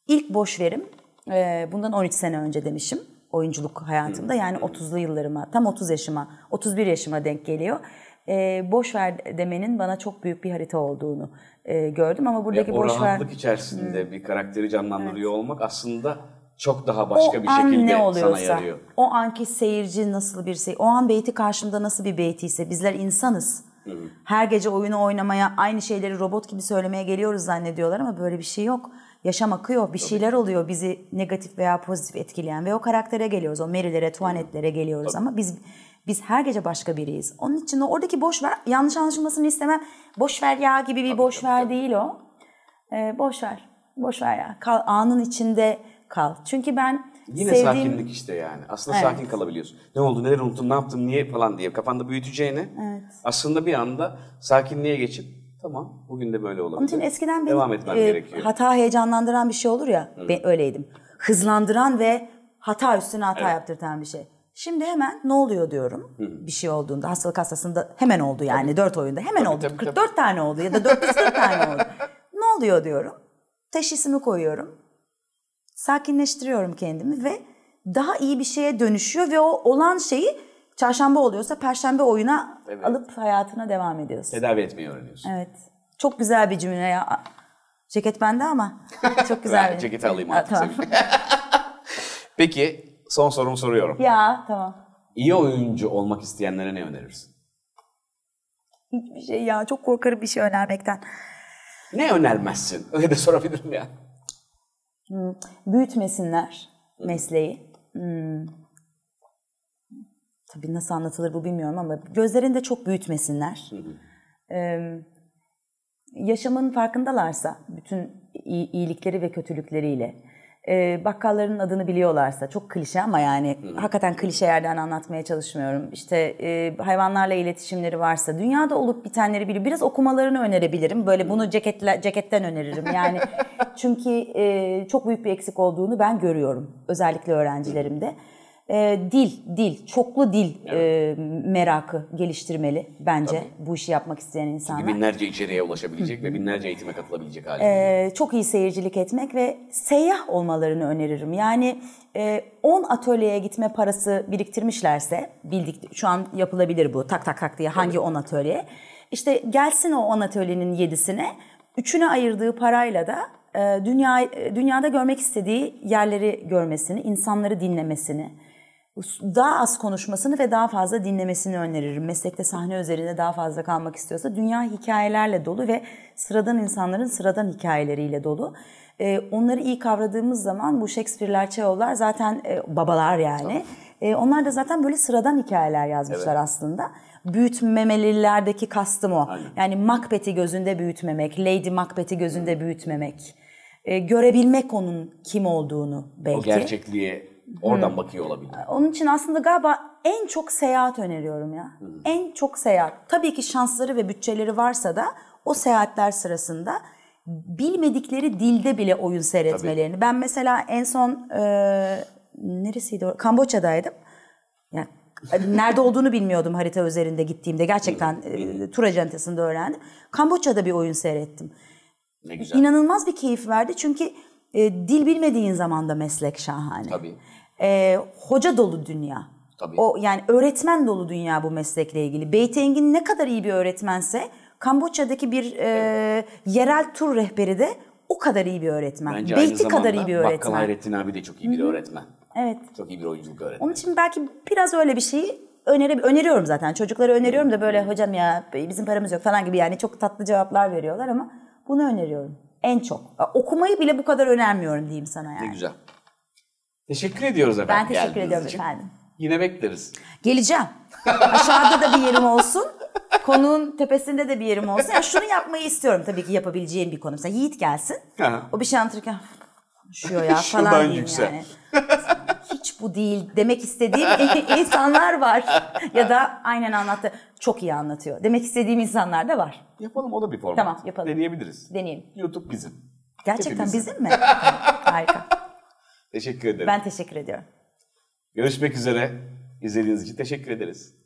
İlk boş verim e, bundan 13 sene önce demişim oyunculuk hayatımda. Yani 30'lu yıllarıma, tam 30 yaşıma, 31 yaşıma denk geliyor. E, boş ver demenin bana çok büyük bir harita olduğunu e, gördüm ama buradaki ya, boş ver içerisinde hmm. bir karakteri canlandırıyor evet. olmak aslında çok daha başka o bir şekilde ne oluyorsa, sana yarıyor. O anki seyirci nasıl bir şey, o an beyti karşımda nasıl bir ise bizler insanız. Her gece oyunu oynamaya, aynı şeyleri robot gibi söylemeye geliyoruz zannediyorlar ama böyle bir şey yok yaşam akıyor, bir Tabii. şeyler oluyor bizi negatif veya pozitif etkileyen ve o karaktere geliyoruz. O Mary'lere, Tuanet'lere geliyoruz Tabii. ama biz biz her gece başka biriyiz. Onun için oradaki boş ver, yanlış anlaşılmasını istemem. Boş ver ya gibi bir boş ver değil o. Ee, boş ver. Boş ver ya. Kal anın içinde kal. Çünkü ben Yine sevdiğim... sakinlik işte yani. Aslında Evet. sakin kalabiliyorsun. Ne oldu, neler unuttun, ne yaptın, niye falan diye kafanda büyüteceğini Evet. aslında bir anda sakinliğe geçip Tamam, bugün de böyle olabilir. Onun için eskiden benim Devam etmem e, gerekiyor. hata heyecanlandıran bir şey olur ya, Hı. ben öyleydim. Hızlandıran ve hata üstüne hata evet. yaptırtan bir şey. Şimdi hemen ne oluyor diyorum Hı. bir şey olduğunda. Hastalık hastasında hemen oldu yani tabii. 4 oyunda hemen tabii, oldu. Tabii, 44 tabii. tane oldu ya da 440 tane oldu. Ne oluyor diyorum. Teşhisimi koyuyorum. Sakinleştiriyorum kendimi ve daha iyi bir şeye dönüşüyor ve o olan şeyi Çarşamba oluyorsa perşembe oyuna evet. alıp hayatına devam ediyorsun. Tedavi etmeyi öğreniyorsun. Evet. Çok güzel bir cümle ya. Ceket bende ama çok güzel. ben ceketi alayım artık. Tamam. Peki son sorumu soruyorum. Ya tamam. İyi oyuncu olmak isteyenlere ne önerirsin? Hiçbir şey ya. Çok korkarım bir şey önermekten. Ne önermezsin? Öyle de sorabilirim ya. Hmm, büyütmesinler mesleği. Hmm tabii nasıl anlatılır bu bilmiyorum ama gözlerini de çok büyütmesinler. Ee, yaşamın farkındalarsa bütün iyilikleri ve kötülükleriyle e, bakkalların adını biliyorlarsa çok klişe ama yani Hı. hakikaten klişe yerden anlatmaya çalışmıyorum. İşte e, hayvanlarla iletişimleri varsa dünyada olup bitenleri biliyor. Biraz okumalarını önerebilirim. Böyle bunu ceketle, ceketten öneririm. Yani çünkü e, çok büyük bir eksik olduğunu ben görüyorum özellikle öğrencilerimde. Hı e, dil, dil, çoklu dil evet. e, merakı geliştirmeli bence Tabii. bu işi yapmak isteyen insanlar. Çünkü binlerce içeriye ulaşabilecek ve binlerce eğitime katılabilecek halinde. E, ee, çok iyi seyircilik etmek ve seyyah olmalarını öneririm. Yani 10 e, atölyeye gitme parası biriktirmişlerse, bildik şu an yapılabilir bu tak tak tak diye hangi 10 atölye. İşte gelsin o 10 atölyenin 7'sine, 3'üne ayırdığı parayla da e, dünya e, dünyada görmek istediği yerleri görmesini, insanları dinlemesini, daha az konuşmasını ve daha fazla dinlemesini öneririm. Meslekte sahne üzerinde daha fazla kalmak istiyorsa dünya hikayelerle dolu ve sıradan insanların sıradan hikayeleriyle dolu. E, onları iyi kavradığımız zaman bu Shakespeare'ler, Çehov'lar zaten e, babalar yani. E, onlar da zaten böyle sıradan hikayeler yazmışlar evet. aslında. Büyütmemelilerdeki kastım o. Aynen. Yani Macbeth'i gözünde büyütmemek, Lady Macbeth'i gözünde büyütmemek. E, görebilmek onun kim olduğunu belki. O gerçekliğe Oradan hmm. bakıyor olabilir. Ee, onun için aslında galiba en çok seyahat öneriyorum ya. Hmm. En çok seyahat. Tabii ki şansları ve bütçeleri varsa da o seyahatler sırasında bilmedikleri dilde bile oyun seyretmelerini. Tabii. Ben mesela en son e, neresiydi? Kamboçya'daydım. Yani nerede olduğunu bilmiyordum harita üzerinde gittiğimde. Gerçekten e, tur ajantasında öğrendim. Kamboçya'da bir oyun seyrettim. Ne güzel. İnanılmaz bir keyif verdi çünkü e, dil bilmediğin zaman da meslek şahane. Tabii e, hoca dolu dünya. Tabii. O yani öğretmen dolu dünya bu meslekle ilgili. Beyt Engin ne kadar iyi bir öğretmense Kamboçya'daki bir e, yerel tur rehberi de o kadar iyi bir öğretmen. Bence Beyti kadar iyi bir öğretmen. Bakkal Hayrettin abi de çok iyi bir Hı-hı. öğretmen. Evet. Çok iyi bir oyunculuk öğretmen. Onun için belki biraz öyle bir şeyi öneri öneriyorum zaten. Çocuklara öneriyorum da böyle hocam ya bizim paramız yok falan gibi yani çok tatlı cevaplar veriyorlar ama bunu öneriyorum. En çok. Okumayı bile bu kadar önermiyorum diyeyim sana yani. Ne güzel. Teşekkür ediyoruz efendim. Ben teşekkür ediyorum için. efendim. Yine bekleriz. Geleceğim. Aşağıda da bir yerim olsun. Konunun tepesinde de bir yerim olsun. Ya şunu yapmayı istiyorum tabii ki yapabileceğim bir konu. Mesela Yiğit gelsin. Aha. O bir şey anlatırken konuşuyor ya falan diyeyim yüksel. yani. Hiç bu değil demek istediğim insanlar var. ya da aynen anlattı. Çok iyi anlatıyor. Demek istediğim insanlar da var. Yapalım o da bir format. Tamam yapalım. Deneyebiliriz. Deneyelim. YouTube bizim. Gerçekten Hepimiz. bizim mi? Harika. Teşekkür ederim. Ben teşekkür ediyorum. Görüşmek üzere. İzlediğiniz için teşekkür ederiz.